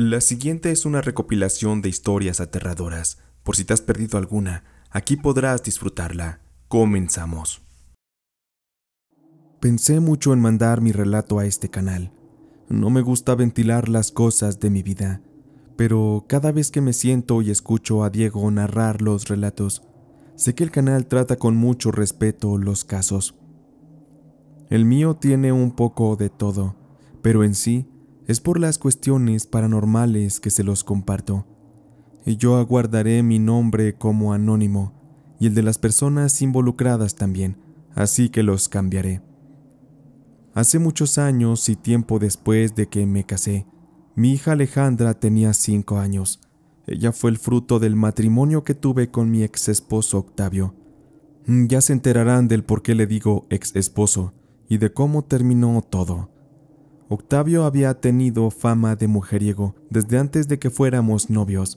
La siguiente es una recopilación de historias aterradoras. Por si te has perdido alguna, aquí podrás disfrutarla. Comenzamos. Pensé mucho en mandar mi relato a este canal. No me gusta ventilar las cosas de mi vida, pero cada vez que me siento y escucho a Diego narrar los relatos, sé que el canal trata con mucho respeto los casos. El mío tiene un poco de todo, pero en sí es por las cuestiones paranormales que se los comparto. Y yo aguardaré mi nombre como anónimo y el de las personas involucradas también, así que los cambiaré. Hace muchos años y tiempo después de que me casé, mi hija Alejandra tenía cinco años. Ella fue el fruto del matrimonio que tuve con mi ex esposo Octavio. Ya se enterarán del por qué le digo ex esposo y de cómo terminó todo. Octavio había tenido fama de mujeriego desde antes de que fuéramos novios,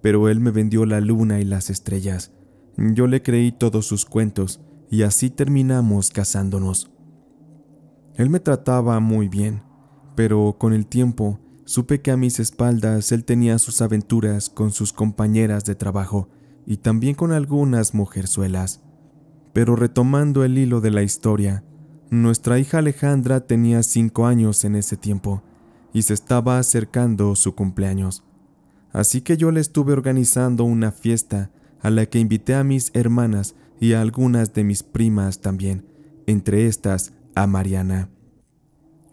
pero él me vendió la luna y las estrellas. Yo le creí todos sus cuentos y así terminamos casándonos. Él me trataba muy bien, pero con el tiempo supe que a mis espaldas él tenía sus aventuras con sus compañeras de trabajo y también con algunas mujerzuelas. Pero retomando el hilo de la historia, nuestra hija Alejandra tenía cinco años en ese tiempo y se estaba acercando su cumpleaños. Así que yo le estuve organizando una fiesta a la que invité a mis hermanas y a algunas de mis primas también, entre estas a Mariana.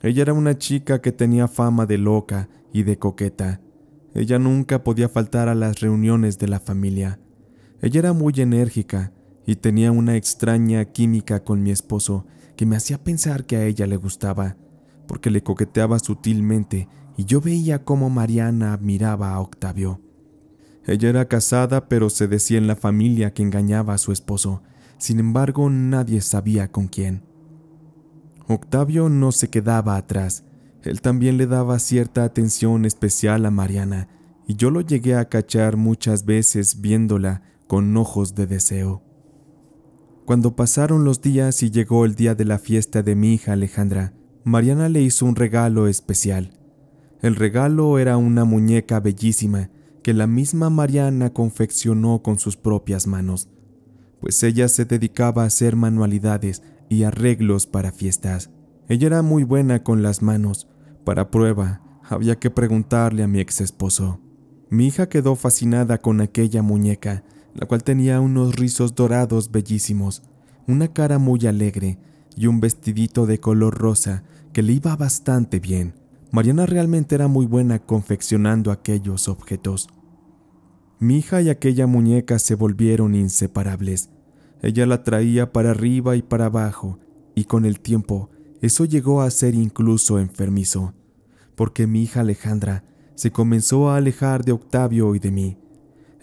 Ella era una chica que tenía fama de loca y de coqueta. Ella nunca podía faltar a las reuniones de la familia. Ella era muy enérgica y tenía una extraña química con mi esposo, que me hacía pensar que a ella le gustaba, porque le coqueteaba sutilmente y yo veía cómo Mariana admiraba a Octavio. Ella era casada, pero se decía en la familia que engañaba a su esposo, sin embargo nadie sabía con quién. Octavio no se quedaba atrás, él también le daba cierta atención especial a Mariana, y yo lo llegué a cachar muchas veces viéndola con ojos de deseo. Cuando pasaron los días y llegó el día de la fiesta de mi hija Alejandra, Mariana le hizo un regalo especial. El regalo era una muñeca bellísima que la misma Mariana confeccionó con sus propias manos, pues ella se dedicaba a hacer manualidades y arreglos para fiestas. Ella era muy buena con las manos. Para prueba, había que preguntarle a mi ex esposo. Mi hija quedó fascinada con aquella muñeca la cual tenía unos rizos dorados bellísimos, una cara muy alegre y un vestidito de color rosa que le iba bastante bien. Mariana realmente era muy buena confeccionando aquellos objetos. Mi hija y aquella muñeca se volvieron inseparables. Ella la traía para arriba y para abajo, y con el tiempo eso llegó a ser incluso enfermizo, porque mi hija Alejandra se comenzó a alejar de Octavio y de mí.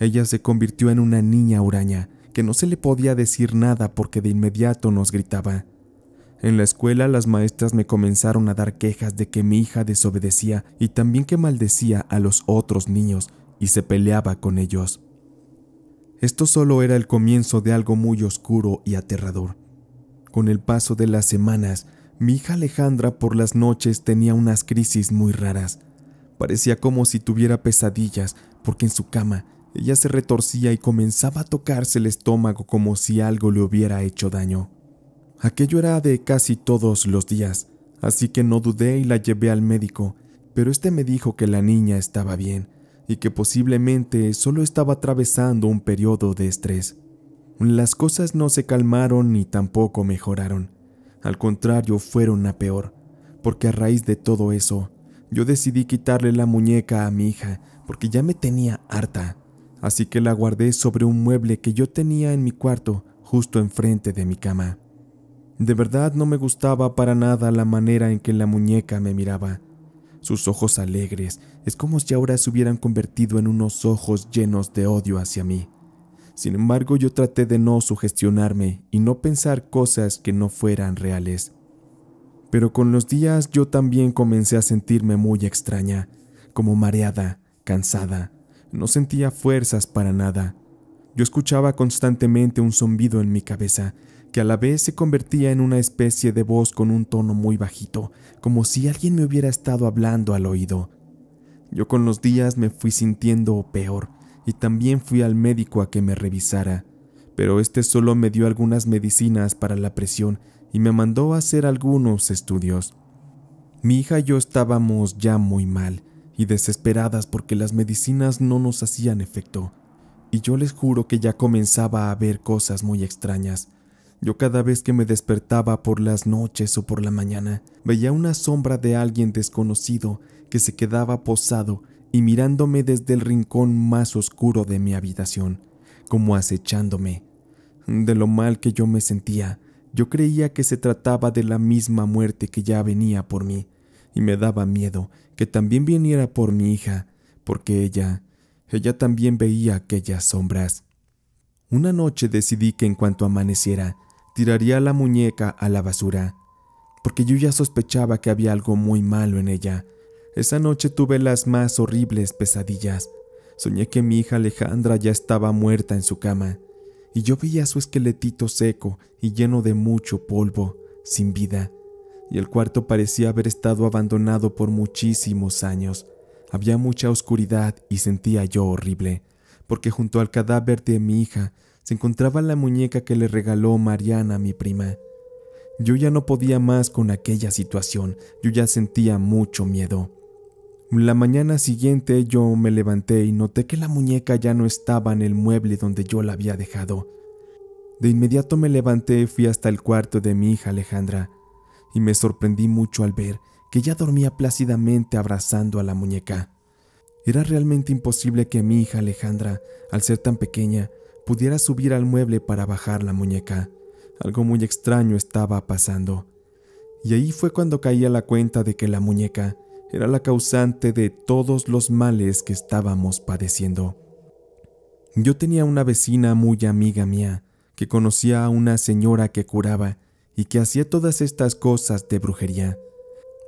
Ella se convirtió en una niña huraña, que no se le podía decir nada porque de inmediato nos gritaba. En la escuela las maestras me comenzaron a dar quejas de que mi hija desobedecía y también que maldecía a los otros niños y se peleaba con ellos. Esto solo era el comienzo de algo muy oscuro y aterrador. Con el paso de las semanas, mi hija Alejandra por las noches tenía unas crisis muy raras. Parecía como si tuviera pesadillas, porque en su cama ella se retorcía y comenzaba a tocarse el estómago como si algo le hubiera hecho daño. Aquello era de casi todos los días, así que no dudé y la llevé al médico, pero este me dijo que la niña estaba bien y que posiblemente solo estaba atravesando un periodo de estrés. Las cosas no se calmaron ni tampoco mejoraron, al contrario fueron a peor, porque a raíz de todo eso, yo decidí quitarle la muñeca a mi hija porque ya me tenía harta así que la guardé sobre un mueble que yo tenía en mi cuarto, justo enfrente de mi cama. De verdad no me gustaba para nada la manera en que la muñeca me miraba. Sus ojos alegres, es como si ahora se hubieran convertido en unos ojos llenos de odio hacia mí. Sin embargo, yo traté de no sugestionarme y no pensar cosas que no fueran reales. Pero con los días yo también comencé a sentirme muy extraña, como mareada, cansada, no sentía fuerzas para nada. Yo escuchaba constantemente un zumbido en mi cabeza, que a la vez se convertía en una especie de voz con un tono muy bajito, como si alguien me hubiera estado hablando al oído. Yo con los días me fui sintiendo peor y también fui al médico a que me revisara, pero este solo me dio algunas medicinas para la presión y me mandó a hacer algunos estudios. Mi hija y yo estábamos ya muy mal, y desesperadas porque las medicinas no nos hacían efecto. Y yo les juro que ya comenzaba a ver cosas muy extrañas. Yo cada vez que me despertaba por las noches o por la mañana, veía una sombra de alguien desconocido que se quedaba posado y mirándome desde el rincón más oscuro de mi habitación, como acechándome. De lo mal que yo me sentía, yo creía que se trataba de la misma muerte que ya venía por mí, y me daba miedo que también viniera por mi hija, porque ella, ella también veía aquellas sombras. Una noche decidí que en cuanto amaneciera, tiraría la muñeca a la basura, porque yo ya sospechaba que había algo muy malo en ella. Esa noche tuve las más horribles pesadillas. Soñé que mi hija Alejandra ya estaba muerta en su cama, y yo veía su esqueletito seco y lleno de mucho polvo, sin vida y el cuarto parecía haber estado abandonado por muchísimos años. Había mucha oscuridad y sentía yo horrible, porque junto al cadáver de mi hija se encontraba la muñeca que le regaló Mariana, mi prima. Yo ya no podía más con aquella situación, yo ya sentía mucho miedo. La mañana siguiente yo me levanté y noté que la muñeca ya no estaba en el mueble donde yo la había dejado. De inmediato me levanté y fui hasta el cuarto de mi hija Alejandra y me sorprendí mucho al ver que ya dormía plácidamente abrazando a la muñeca. Era realmente imposible que mi hija Alejandra, al ser tan pequeña, pudiera subir al mueble para bajar la muñeca. Algo muy extraño estaba pasando. Y ahí fue cuando caí a la cuenta de que la muñeca era la causante de todos los males que estábamos padeciendo. Yo tenía una vecina muy amiga mía, que conocía a una señora que curaba y que hacía todas estas cosas de brujería.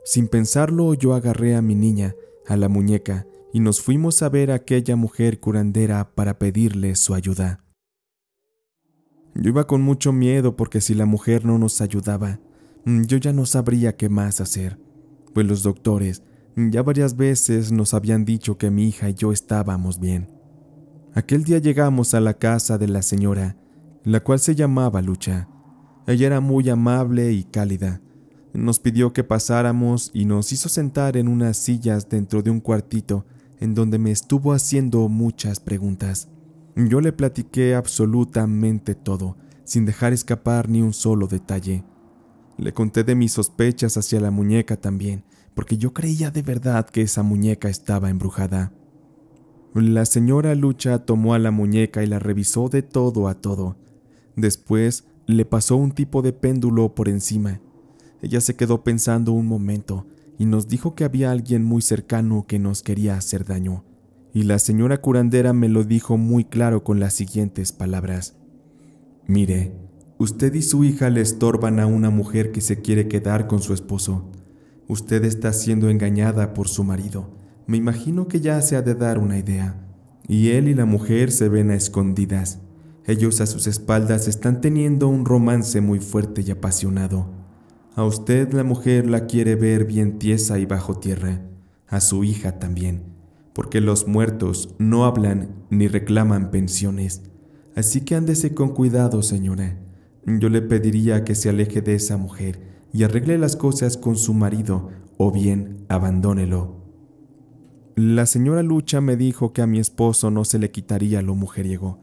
Sin pensarlo, yo agarré a mi niña, a la muñeca, y nos fuimos a ver a aquella mujer curandera para pedirle su ayuda. Yo iba con mucho miedo porque si la mujer no nos ayudaba, mm, yo ya no sabría qué más hacer, pues los doctores mm, ya varias veces nos habían dicho que mi hija y yo estábamos bien. Aquel día llegamos a la casa de la señora, la cual se llamaba Lucha. Ella era muy amable y cálida. Nos pidió que pasáramos y nos hizo sentar en unas sillas dentro de un cuartito en donde me estuvo haciendo muchas preguntas. Yo le platiqué absolutamente todo, sin dejar escapar ni un solo detalle. Le conté de mis sospechas hacia la muñeca también, porque yo creía de verdad que esa muñeca estaba embrujada. La señora Lucha tomó a la muñeca y la revisó de todo a todo. Después le pasó un tipo de péndulo por encima. Ella se quedó pensando un momento y nos dijo que había alguien muy cercano que nos quería hacer daño. Y la señora curandera me lo dijo muy claro con las siguientes palabras. Mire, usted y su hija le estorban a una mujer que se quiere quedar con su esposo. Usted está siendo engañada por su marido. Me imagino que ya se ha de dar una idea. Y él y la mujer se ven a escondidas. Ellos a sus espaldas están teniendo un romance muy fuerte y apasionado. A usted la mujer la quiere ver bien tiesa y bajo tierra, a su hija también, porque los muertos no hablan ni reclaman pensiones. Así que ándese con cuidado, señora. Yo le pediría que se aleje de esa mujer y arregle las cosas con su marido, o bien abandónelo. La señora Lucha me dijo que a mi esposo no se le quitaría lo mujeriego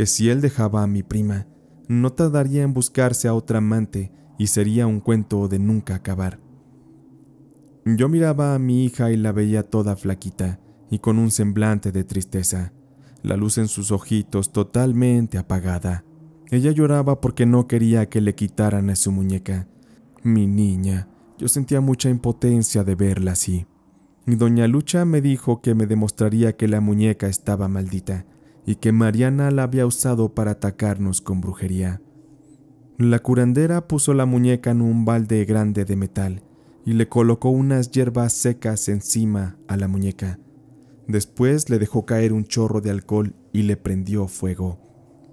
que si él dejaba a mi prima, no tardaría en buscarse a otra amante y sería un cuento de nunca acabar. Yo miraba a mi hija y la veía toda flaquita y con un semblante de tristeza, la luz en sus ojitos totalmente apagada. Ella lloraba porque no quería que le quitaran a su muñeca. Mi niña, yo sentía mucha impotencia de verla así. Y doña Lucha me dijo que me demostraría que la muñeca estaba maldita, y que Mariana la había usado para atacarnos con brujería. La curandera puso la muñeca en un balde grande de metal y le colocó unas hierbas secas encima a la muñeca. Después le dejó caer un chorro de alcohol y le prendió fuego.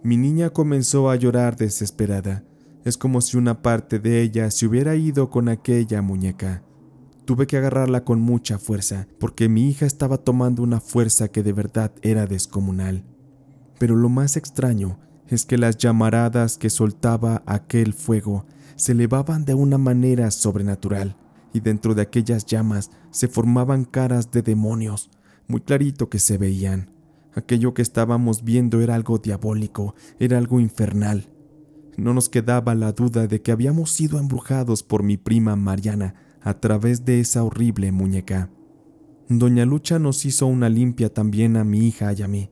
Mi niña comenzó a llorar desesperada. Es como si una parte de ella se hubiera ido con aquella muñeca. Tuve que agarrarla con mucha fuerza, porque mi hija estaba tomando una fuerza que de verdad era descomunal pero lo más extraño es que las llamaradas que soltaba aquel fuego se elevaban de una manera sobrenatural, y dentro de aquellas llamas se formaban caras de demonios, muy clarito que se veían. Aquello que estábamos viendo era algo diabólico, era algo infernal. No nos quedaba la duda de que habíamos sido embrujados por mi prima Mariana a través de esa horrible muñeca. Doña Lucha nos hizo una limpia también a mi hija y a mí,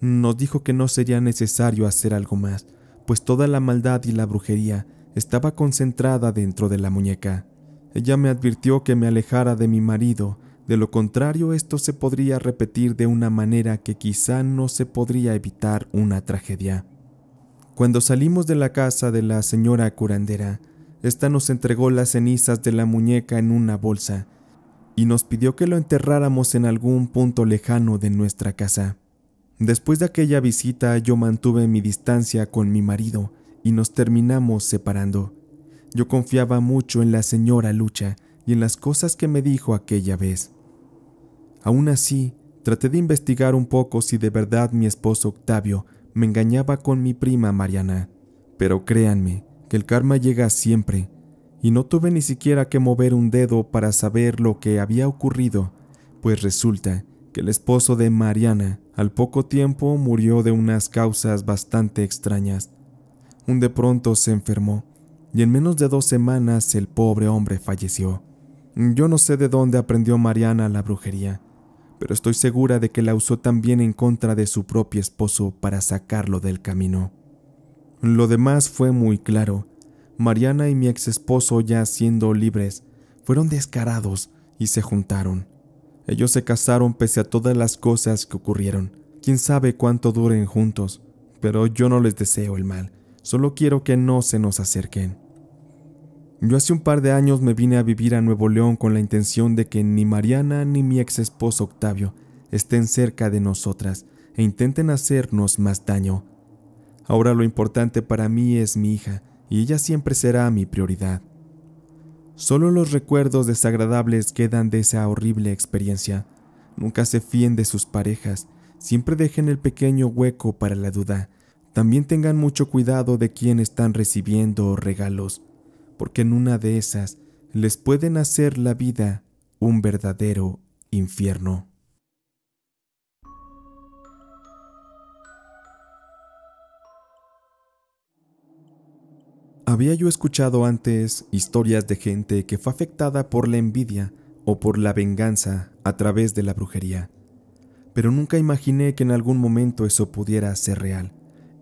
nos dijo que no sería necesario hacer algo más, pues toda la maldad y la brujería estaba concentrada dentro de la muñeca. Ella me advirtió que me alejara de mi marido, de lo contrario esto se podría repetir de una manera que quizá no se podría evitar una tragedia. Cuando salimos de la casa de la señora curandera, ésta nos entregó las cenizas de la muñeca en una bolsa y nos pidió que lo enterráramos en algún punto lejano de nuestra casa. Después de aquella visita yo mantuve mi distancia con mi marido y nos terminamos separando. Yo confiaba mucho en la señora Lucha y en las cosas que me dijo aquella vez. Aún así, traté de investigar un poco si de verdad mi esposo Octavio me engañaba con mi prima Mariana, pero créanme que el karma llega siempre, y no tuve ni siquiera que mover un dedo para saber lo que había ocurrido, pues resulta que el esposo de Mariana al poco tiempo murió de unas causas bastante extrañas. Un de pronto se enfermó y en menos de dos semanas el pobre hombre falleció. Yo no sé de dónde aprendió Mariana la brujería, pero estoy segura de que la usó también en contra de su propio esposo para sacarlo del camino. Lo demás fue muy claro. Mariana y mi ex esposo, ya siendo libres, fueron descarados y se juntaron. Ellos se casaron pese a todas las cosas que ocurrieron. Quién sabe cuánto duren juntos, pero yo no les deseo el mal. Solo quiero que no se nos acerquen. Yo hace un par de años me vine a vivir a Nuevo León con la intención de que ni Mariana ni mi ex esposo Octavio estén cerca de nosotras e intenten hacernos más daño. Ahora lo importante para mí es mi hija, y ella siempre será mi prioridad. Solo los recuerdos desagradables quedan de esa horrible experiencia. Nunca se fíen de sus parejas, siempre dejen el pequeño hueco para la duda. También tengan mucho cuidado de quién están recibiendo regalos, porque en una de esas les pueden hacer la vida un verdadero infierno. Había yo escuchado antes historias de gente que fue afectada por la envidia o por la venganza a través de la brujería, pero nunca imaginé que en algún momento eso pudiera ser real,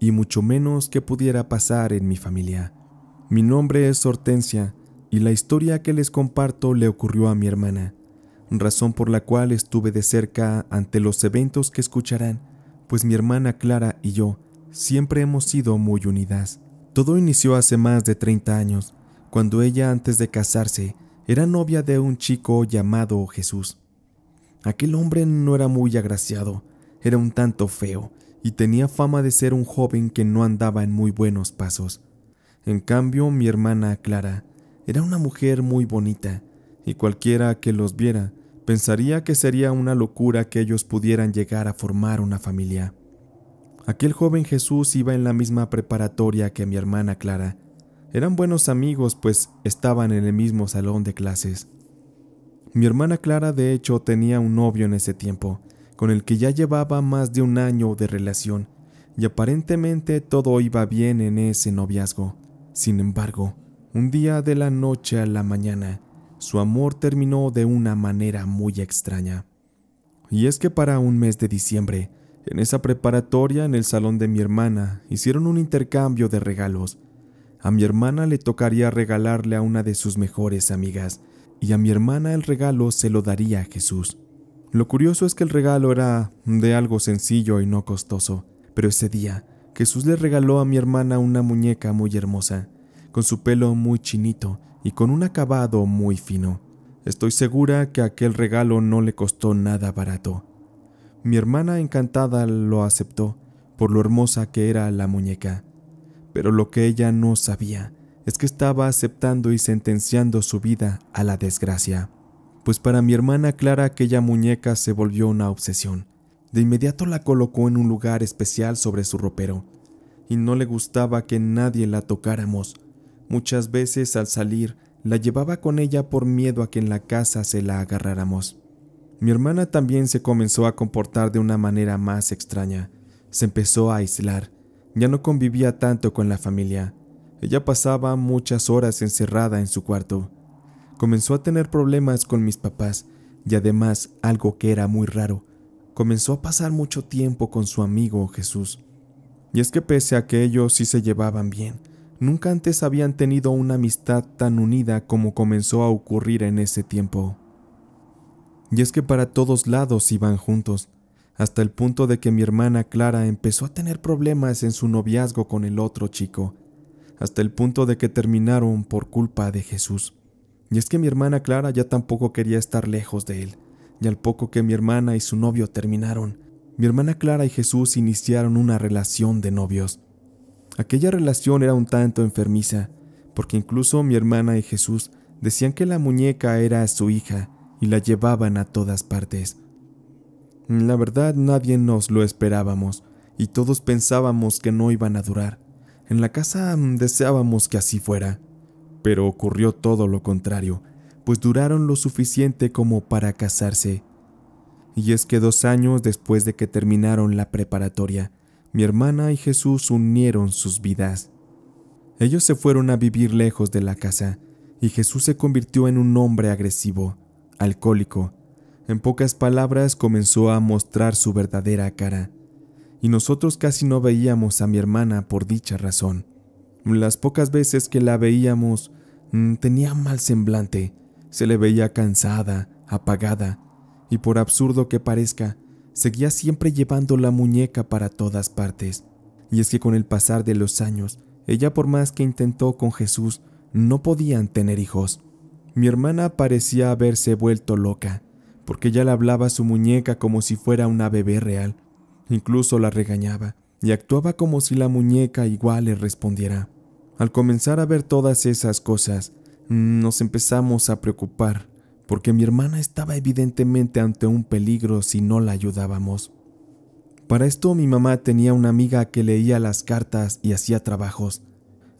y mucho menos que pudiera pasar en mi familia. Mi nombre es Hortensia, y la historia que les comparto le ocurrió a mi hermana, razón por la cual estuve de cerca ante los eventos que escucharán, pues mi hermana Clara y yo siempre hemos sido muy unidas. Todo inició hace más de 30 años, cuando ella antes de casarse era novia de un chico llamado Jesús. Aquel hombre no era muy agraciado, era un tanto feo y tenía fama de ser un joven que no andaba en muy buenos pasos. En cambio, mi hermana Clara era una mujer muy bonita, y cualquiera que los viera pensaría que sería una locura que ellos pudieran llegar a formar una familia. Aquel joven Jesús iba en la misma preparatoria que mi hermana Clara. Eran buenos amigos, pues estaban en el mismo salón de clases. Mi hermana Clara, de hecho, tenía un novio en ese tiempo, con el que ya llevaba más de un año de relación, y aparentemente todo iba bien en ese noviazgo. Sin embargo, un día de la noche a la mañana, su amor terminó de una manera muy extraña. Y es que para un mes de diciembre, en esa preparatoria, en el salón de mi hermana, hicieron un intercambio de regalos. A mi hermana le tocaría regalarle a una de sus mejores amigas, y a mi hermana el regalo se lo daría a Jesús. Lo curioso es que el regalo era de algo sencillo y no costoso, pero ese día Jesús le regaló a mi hermana una muñeca muy hermosa, con su pelo muy chinito y con un acabado muy fino. Estoy segura que aquel regalo no le costó nada barato, mi hermana encantada lo aceptó por lo hermosa que era la muñeca, pero lo que ella no sabía es que estaba aceptando y sentenciando su vida a la desgracia, pues para mi hermana Clara aquella muñeca se volvió una obsesión. De inmediato la colocó en un lugar especial sobre su ropero, y no le gustaba que nadie la tocáramos. Muchas veces al salir la llevaba con ella por miedo a que en la casa se la agarráramos. Mi hermana también se comenzó a comportar de una manera más extraña. Se empezó a aislar. Ya no convivía tanto con la familia. Ella pasaba muchas horas encerrada en su cuarto. Comenzó a tener problemas con mis papás y además algo que era muy raro, comenzó a pasar mucho tiempo con su amigo Jesús. Y es que pese a que ellos sí se llevaban bien, nunca antes habían tenido una amistad tan unida como comenzó a ocurrir en ese tiempo y es que para todos lados iban juntos, hasta el punto de que mi hermana Clara empezó a tener problemas en su noviazgo con el otro chico, hasta el punto de que terminaron por culpa de Jesús. Y es que mi hermana Clara ya tampoco quería estar lejos de él, y al poco que mi hermana y su novio terminaron, mi hermana Clara y Jesús iniciaron una relación de novios. Aquella relación era un tanto enfermiza, porque incluso mi hermana y Jesús decían que la muñeca era su hija, y la llevaban a todas partes. La verdad nadie nos lo esperábamos y todos pensábamos que no iban a durar. En la casa mm, deseábamos que así fuera, pero ocurrió todo lo contrario, pues duraron lo suficiente como para casarse. Y es que dos años después de que terminaron la preparatoria, mi hermana y Jesús unieron sus vidas. Ellos se fueron a vivir lejos de la casa, y Jesús se convirtió en un hombre agresivo alcohólico. En pocas palabras comenzó a mostrar su verdadera cara, y nosotros casi no veíamos a mi hermana por dicha razón. Las pocas veces que la veíamos mm, tenía mal semblante, se le veía cansada, apagada, y por absurdo que parezca, seguía siempre llevando la muñeca para todas partes. Y es que con el pasar de los años, ella por más que intentó con Jesús, no podían tener hijos. Mi hermana parecía haberse vuelto loca, porque ya le hablaba a su muñeca como si fuera una bebé real. Incluso la regañaba, y actuaba como si la muñeca igual le respondiera. Al comenzar a ver todas esas cosas, nos empezamos a preocupar, porque mi hermana estaba evidentemente ante un peligro si no la ayudábamos. Para esto mi mamá tenía una amiga que leía las cartas y hacía trabajos,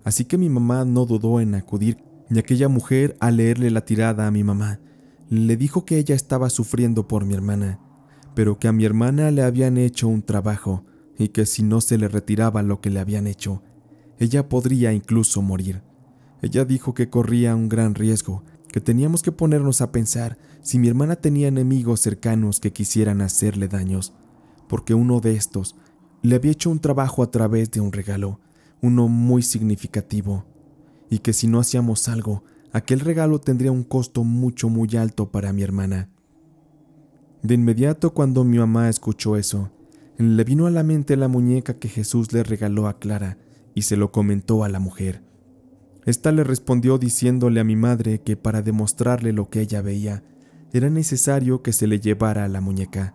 así que mi mamá no dudó en acudir y aquella mujer, al leerle la tirada a mi mamá, le dijo que ella estaba sufriendo por mi hermana, pero que a mi hermana le habían hecho un trabajo y que si no se le retiraba lo que le habían hecho, ella podría incluso morir. Ella dijo que corría un gran riesgo, que teníamos que ponernos a pensar si mi hermana tenía enemigos cercanos que quisieran hacerle daños, porque uno de estos le había hecho un trabajo a través de un regalo, uno muy significativo, y que si no hacíamos algo, aquel regalo tendría un costo mucho muy alto para mi hermana. De inmediato cuando mi mamá escuchó eso, le vino a la mente la muñeca que Jesús le regaló a Clara y se lo comentó a la mujer. Esta le respondió diciéndole a mi madre que para demostrarle lo que ella veía, era necesario que se le llevara la muñeca,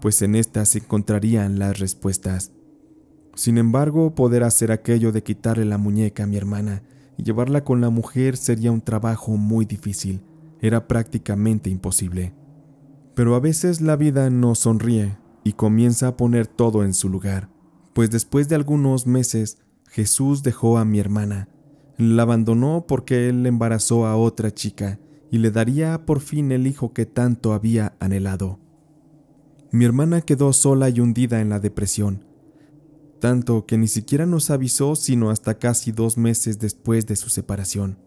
pues en ésta se encontrarían las respuestas. Sin embargo, poder hacer aquello de quitarle la muñeca a mi hermana y llevarla con la mujer sería un trabajo muy difícil, era prácticamente imposible. Pero a veces la vida nos sonríe y comienza a poner todo en su lugar, pues después de algunos meses Jesús dejó a mi hermana, la abandonó porque él embarazó a otra chica y le daría por fin el hijo que tanto había anhelado. Mi hermana quedó sola y hundida en la depresión, tanto que ni siquiera nos avisó sino hasta casi dos meses después de su separación.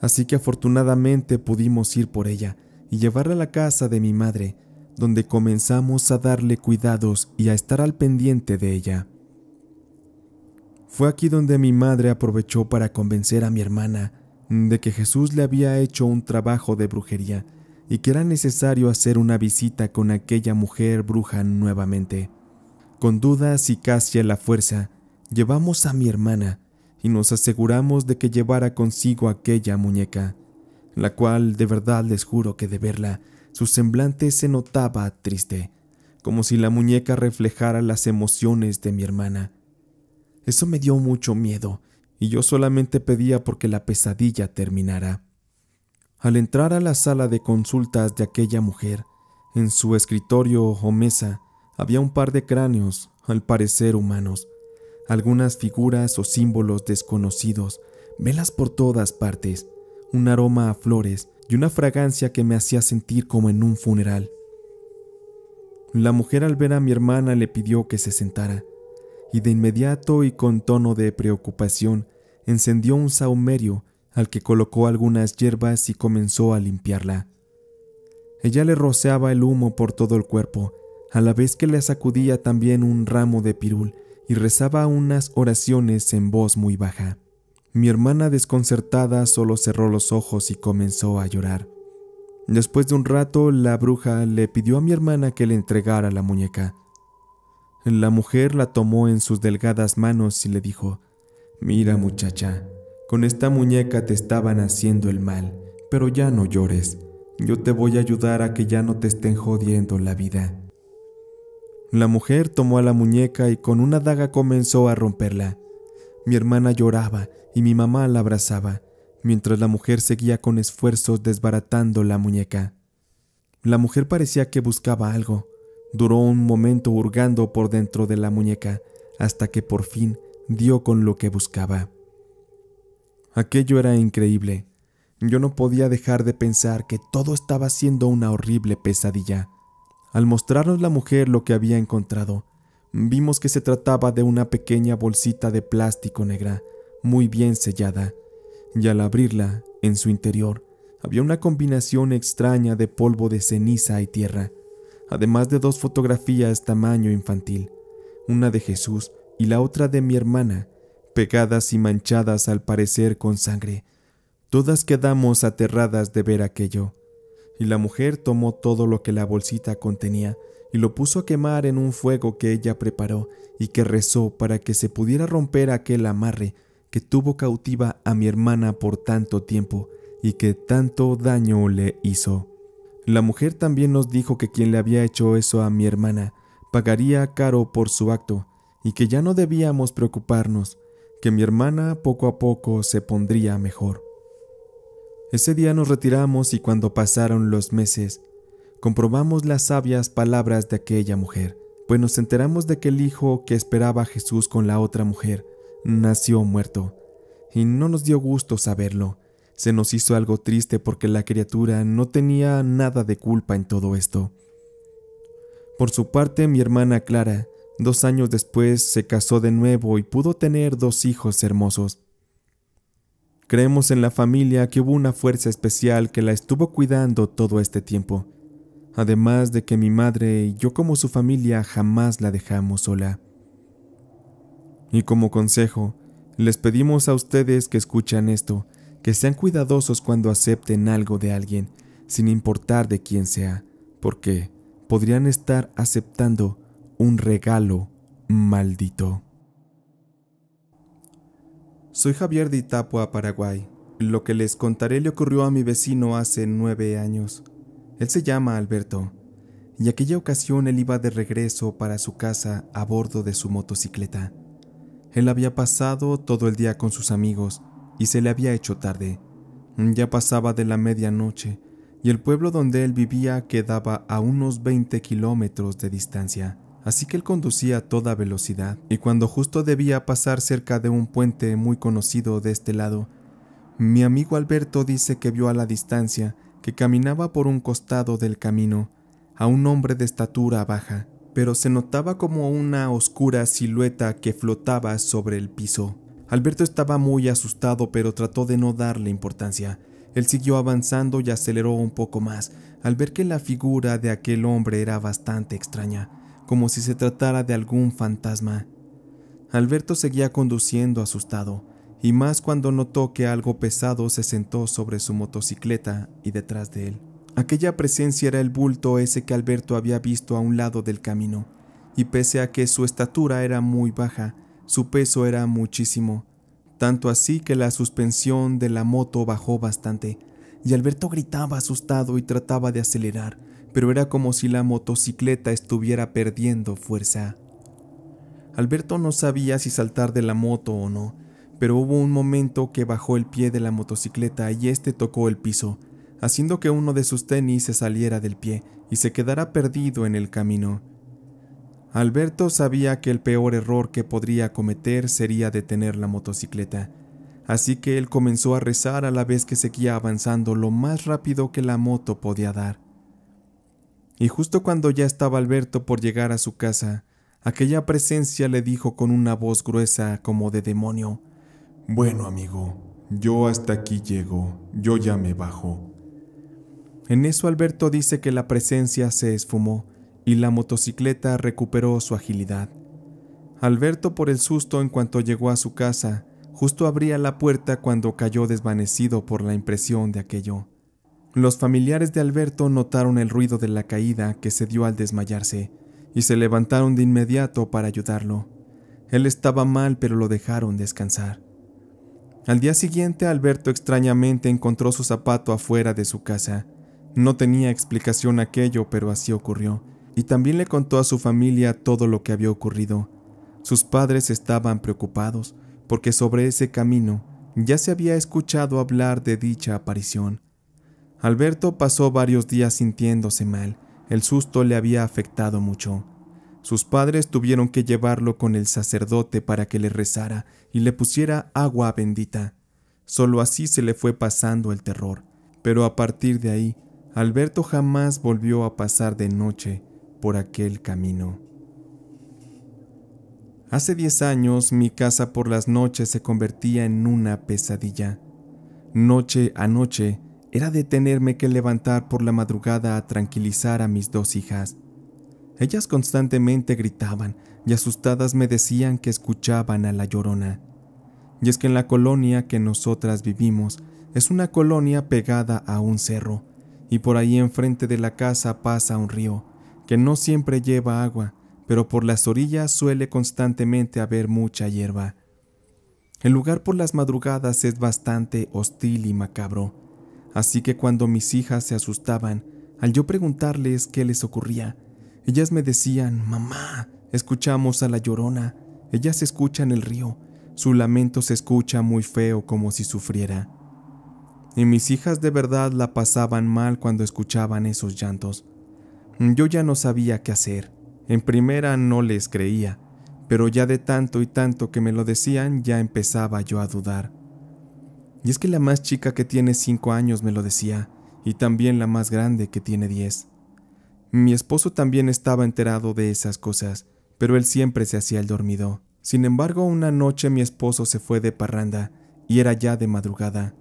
Así que afortunadamente pudimos ir por ella y llevarla a la casa de mi madre, donde comenzamos a darle cuidados y a estar al pendiente de ella. Fue aquí donde mi madre aprovechó para convencer a mi hermana de que Jesús le había hecho un trabajo de brujería y que era necesario hacer una visita con aquella mujer bruja nuevamente. Con dudas y casi a la fuerza, llevamos a mi hermana y nos aseguramos de que llevara consigo aquella muñeca, la cual de verdad les juro que de verla su semblante se notaba triste, como si la muñeca reflejara las emociones de mi hermana. Eso me dio mucho miedo, y yo solamente pedía porque la pesadilla terminara. Al entrar a la sala de consultas de aquella mujer, en su escritorio o mesa, había un par de cráneos, al parecer humanos, algunas figuras o símbolos desconocidos, velas por todas partes, un aroma a flores y una fragancia que me hacía sentir como en un funeral. La mujer al ver a mi hermana le pidió que se sentara, y de inmediato y con tono de preocupación encendió un saumerio al que colocó algunas hierbas y comenzó a limpiarla. Ella le roceaba el humo por todo el cuerpo, a la vez que le sacudía también un ramo de pirul y rezaba unas oraciones en voz muy baja. Mi hermana desconcertada solo cerró los ojos y comenzó a llorar. Después de un rato, la bruja le pidió a mi hermana que le entregara la muñeca. La mujer la tomó en sus delgadas manos y le dijo, Mira muchacha, con esta muñeca te estaban haciendo el mal, pero ya no llores. Yo te voy a ayudar a que ya no te estén jodiendo la vida. La mujer tomó a la muñeca y con una daga comenzó a romperla. Mi hermana lloraba y mi mamá la abrazaba, mientras la mujer seguía con esfuerzos desbaratando la muñeca. La mujer parecía que buscaba algo. Duró un momento hurgando por dentro de la muñeca, hasta que por fin dio con lo que buscaba. Aquello era increíble. Yo no podía dejar de pensar que todo estaba siendo una horrible pesadilla. Al mostrarnos la mujer lo que había encontrado, vimos que se trataba de una pequeña bolsita de plástico negra, muy bien sellada, y al abrirla, en su interior, había una combinación extraña de polvo de ceniza y tierra, además de dos fotografías tamaño infantil, una de Jesús y la otra de mi hermana, pegadas y manchadas al parecer con sangre. Todas quedamos aterradas de ver aquello y la mujer tomó todo lo que la bolsita contenía y lo puso a quemar en un fuego que ella preparó y que rezó para que se pudiera romper aquel amarre que tuvo cautiva a mi hermana por tanto tiempo y que tanto daño le hizo. La mujer también nos dijo que quien le había hecho eso a mi hermana pagaría caro por su acto y que ya no debíamos preocuparnos, que mi hermana poco a poco se pondría mejor. Ese día nos retiramos y cuando pasaron los meses, comprobamos las sabias palabras de aquella mujer, pues nos enteramos de que el hijo que esperaba Jesús con la otra mujer nació muerto, y no nos dio gusto saberlo. Se nos hizo algo triste porque la criatura no tenía nada de culpa en todo esto. Por su parte, mi hermana Clara, dos años después, se casó de nuevo y pudo tener dos hijos hermosos. Creemos en la familia que hubo una fuerza especial que la estuvo cuidando todo este tiempo, además de que mi madre y yo como su familia jamás la dejamos sola. Y como consejo, les pedimos a ustedes que escuchan esto, que sean cuidadosos cuando acepten algo de alguien, sin importar de quién sea, porque podrían estar aceptando un regalo maldito. Soy Javier de Itapua, Paraguay. Lo que les contaré le ocurrió a mi vecino hace nueve años. Él se llama Alberto, y aquella ocasión él iba de regreso para su casa a bordo de su motocicleta. Él había pasado todo el día con sus amigos y se le había hecho tarde. Ya pasaba de la medianoche y el pueblo donde él vivía quedaba a unos 20 kilómetros de distancia así que él conducía a toda velocidad, y cuando justo debía pasar cerca de un puente muy conocido de este lado, mi amigo Alberto dice que vio a la distancia que caminaba por un costado del camino a un hombre de estatura baja, pero se notaba como una oscura silueta que flotaba sobre el piso. Alberto estaba muy asustado, pero trató de no darle importancia. Él siguió avanzando y aceleró un poco más, al ver que la figura de aquel hombre era bastante extraña como si se tratara de algún fantasma. Alberto seguía conduciendo asustado, y más cuando notó que algo pesado se sentó sobre su motocicleta y detrás de él. Aquella presencia era el bulto ese que Alberto había visto a un lado del camino, y pese a que su estatura era muy baja, su peso era muchísimo, tanto así que la suspensión de la moto bajó bastante, y Alberto gritaba asustado y trataba de acelerar, pero era como si la motocicleta estuviera perdiendo fuerza. Alberto no sabía si saltar de la moto o no, pero hubo un momento que bajó el pie de la motocicleta y este tocó el piso, haciendo que uno de sus tenis se saliera del pie y se quedara perdido en el camino. Alberto sabía que el peor error que podría cometer sería detener la motocicleta, así que él comenzó a rezar a la vez que seguía avanzando lo más rápido que la moto podía dar. Y justo cuando ya estaba Alberto por llegar a su casa, aquella presencia le dijo con una voz gruesa como de demonio, Bueno amigo, yo hasta aquí llego, yo ya me bajo. En eso Alberto dice que la presencia se esfumó y la motocicleta recuperó su agilidad. Alberto por el susto en cuanto llegó a su casa, justo abría la puerta cuando cayó desvanecido por la impresión de aquello. Los familiares de Alberto notaron el ruido de la caída que se dio al desmayarse y se levantaron de inmediato para ayudarlo. Él estaba mal pero lo dejaron descansar. Al día siguiente Alberto extrañamente encontró su zapato afuera de su casa. No tenía explicación aquello, pero así ocurrió, y también le contó a su familia todo lo que había ocurrido. Sus padres estaban preocupados, porque sobre ese camino ya se había escuchado hablar de dicha aparición, Alberto pasó varios días sintiéndose mal. El susto le había afectado mucho. Sus padres tuvieron que llevarlo con el sacerdote para que le rezara y le pusiera agua bendita. Solo así se le fue pasando el terror. Pero a partir de ahí, Alberto jamás volvió a pasar de noche por aquel camino. Hace diez años mi casa por las noches se convertía en una pesadilla. Noche a noche, era de tenerme que levantar por la madrugada a tranquilizar a mis dos hijas. Ellas constantemente gritaban y asustadas me decían que escuchaban a la llorona. Y es que en la colonia que nosotras vivimos es una colonia pegada a un cerro, y por ahí enfrente de la casa pasa un río, que no siempre lleva agua, pero por las orillas suele constantemente haber mucha hierba. El lugar por las madrugadas es bastante hostil y macabro Así que cuando mis hijas se asustaban, al yo preguntarles qué les ocurría, ellas me decían, mamá, escuchamos a la llorona, ella se escucha en el río, su lamento se escucha muy feo como si sufriera. Y mis hijas de verdad la pasaban mal cuando escuchaban esos llantos. Yo ya no sabía qué hacer. En primera no les creía, pero ya de tanto y tanto que me lo decían ya empezaba yo a dudar. Y es que la más chica que tiene cinco años me lo decía, y también la más grande que tiene diez. Mi esposo también estaba enterado de esas cosas, pero él siempre se hacía el dormido. Sin embargo, una noche mi esposo se fue de parranda, y era ya de madrugada.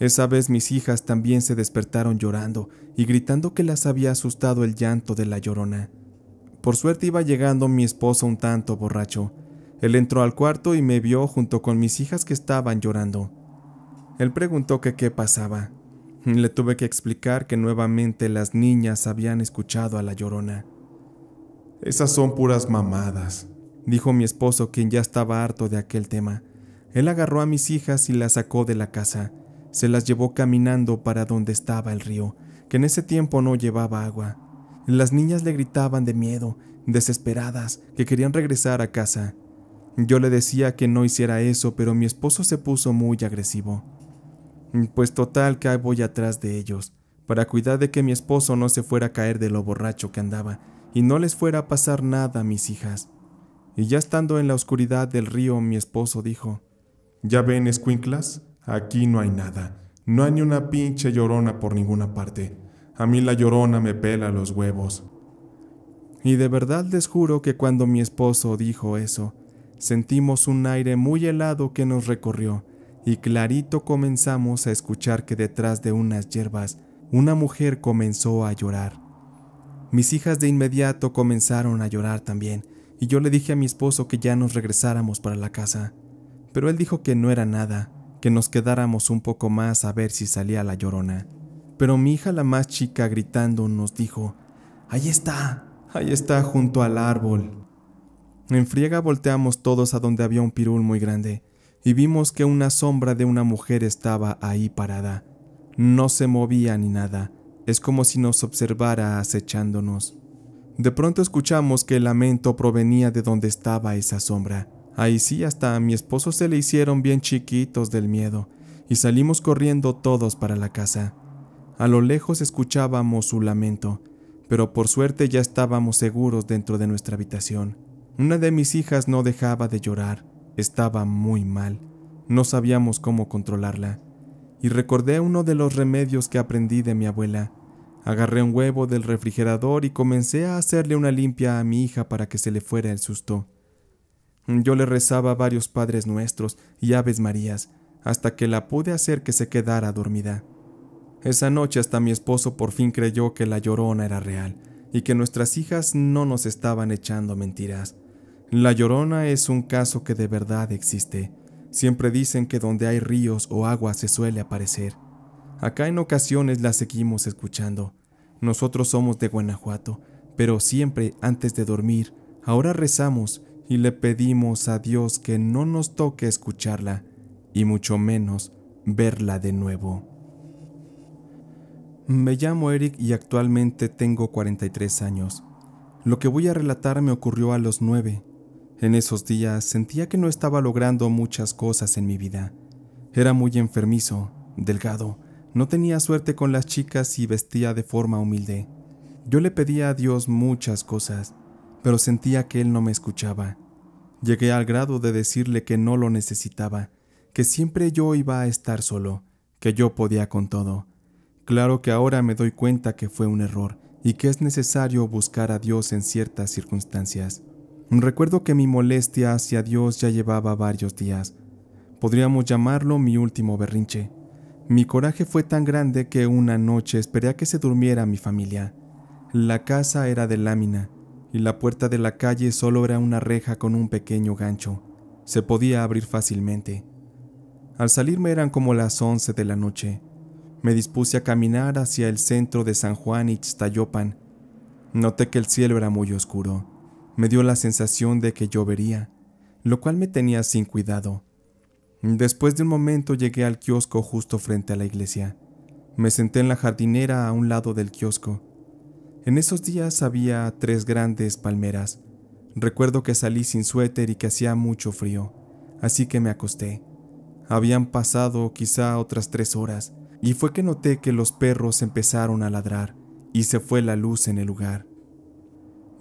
Esa vez mis hijas también se despertaron llorando y gritando que las había asustado el llanto de la llorona. Por suerte iba llegando mi esposo un tanto borracho. Él entró al cuarto y me vio junto con mis hijas que estaban llorando. Él preguntó que qué pasaba. Le tuve que explicar que nuevamente las niñas habían escuchado a la llorona. Esas son puras mamadas, dijo mi esposo, quien ya estaba harto de aquel tema. Él agarró a mis hijas y las sacó de la casa. Se las llevó caminando para donde estaba el río, que en ese tiempo no llevaba agua. Las niñas le gritaban de miedo, desesperadas, que querían regresar a casa. Yo le decía que no hiciera eso, pero mi esposo se puso muy agresivo. Pues total que voy atrás de ellos, para cuidar de que mi esposo no se fuera a caer de lo borracho que andaba, y no les fuera a pasar nada a mis hijas. Y ya estando en la oscuridad del río, mi esposo dijo, Ya ven, escuinclas, aquí no hay nada, no hay ni una pinche llorona por ninguna parte. A mí la llorona me pela los huevos. Y de verdad les juro que cuando mi esposo dijo eso, sentimos un aire muy helado que nos recorrió, y clarito comenzamos a escuchar que detrás de unas hierbas una mujer comenzó a llorar. Mis hijas de inmediato comenzaron a llorar también, y yo le dije a mi esposo que ya nos regresáramos para la casa, pero él dijo que no era nada, que nos quedáramos un poco más a ver si salía la llorona. Pero mi hija la más chica gritando nos dijo, Ahí está, ahí está junto al árbol. En friega volteamos todos a donde había un pirul muy grande, y vimos que una sombra de una mujer estaba ahí parada. No se movía ni nada, es como si nos observara acechándonos. De pronto escuchamos que el lamento provenía de donde estaba esa sombra. Ahí sí, hasta a mi esposo se le hicieron bien chiquitos del miedo, y salimos corriendo todos para la casa. A lo lejos escuchábamos su lamento, pero por suerte ya estábamos seguros dentro de nuestra habitación. Una de mis hijas no dejaba de llorar, estaba muy mal, no sabíamos cómo controlarla, y recordé uno de los remedios que aprendí de mi abuela. Agarré un huevo del refrigerador y comencé a hacerle una limpia a mi hija para que se le fuera el susto. Yo le rezaba varios Padres Nuestros y Aves Marías, hasta que la pude hacer que se quedara dormida. Esa noche hasta mi esposo por fin creyó que la llorona era real y que nuestras hijas no nos estaban echando mentiras. La Llorona es un caso que de verdad existe. Siempre dicen que donde hay ríos o agua se suele aparecer. Acá en ocasiones la seguimos escuchando. Nosotros somos de Guanajuato, pero siempre antes de dormir, ahora rezamos y le pedimos a Dios que no nos toque escucharla y mucho menos verla de nuevo. Me llamo Eric y actualmente tengo 43 años. Lo que voy a relatar me ocurrió a los 9. En esos días sentía que no estaba logrando muchas cosas en mi vida. Era muy enfermizo, delgado, no tenía suerte con las chicas y vestía de forma humilde. Yo le pedía a Dios muchas cosas, pero sentía que Él no me escuchaba. Llegué al grado de decirle que no lo necesitaba, que siempre yo iba a estar solo, que yo podía con todo. Claro que ahora me doy cuenta que fue un error y que es necesario buscar a Dios en ciertas circunstancias. Recuerdo que mi molestia hacia Dios ya llevaba varios días. Podríamos llamarlo mi último berrinche. Mi coraje fue tan grande que una noche esperé a que se durmiera mi familia. La casa era de lámina y la puerta de la calle solo era una reja con un pequeño gancho. Se podía abrir fácilmente. Al salirme eran como las 11 de la noche. Me dispuse a caminar hacia el centro de San Juan y Noté que el cielo era muy oscuro me dio la sensación de que llovería, lo cual me tenía sin cuidado. Después de un momento llegué al kiosco justo frente a la iglesia. Me senté en la jardinera a un lado del kiosco. En esos días había tres grandes palmeras. Recuerdo que salí sin suéter y que hacía mucho frío, así que me acosté. Habían pasado quizá otras tres horas, y fue que noté que los perros empezaron a ladrar, y se fue la luz en el lugar.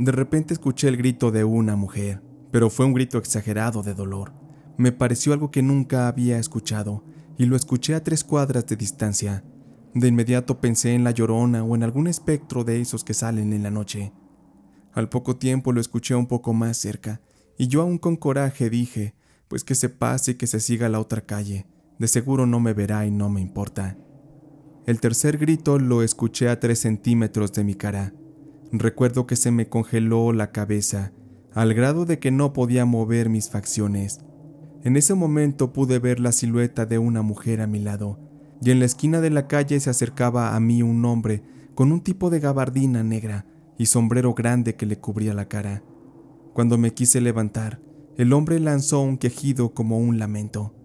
De repente escuché el grito de una mujer, pero fue un grito exagerado de dolor. Me pareció algo que nunca había escuchado, y lo escuché a tres cuadras de distancia. De inmediato pensé en la llorona o en algún espectro de esos que salen en la noche. Al poco tiempo lo escuché un poco más cerca, y yo aún con coraje dije, pues que se pase y que se siga a la otra calle, de seguro no me verá y no me importa. El tercer grito lo escuché a tres centímetros de mi cara, Recuerdo que se me congeló la cabeza, al grado de que no podía mover mis facciones. En ese momento pude ver la silueta de una mujer a mi lado, y en la esquina de la calle se acercaba a mí un hombre con un tipo de gabardina negra y sombrero grande que le cubría la cara. Cuando me quise levantar, el hombre lanzó un quejido como un lamento.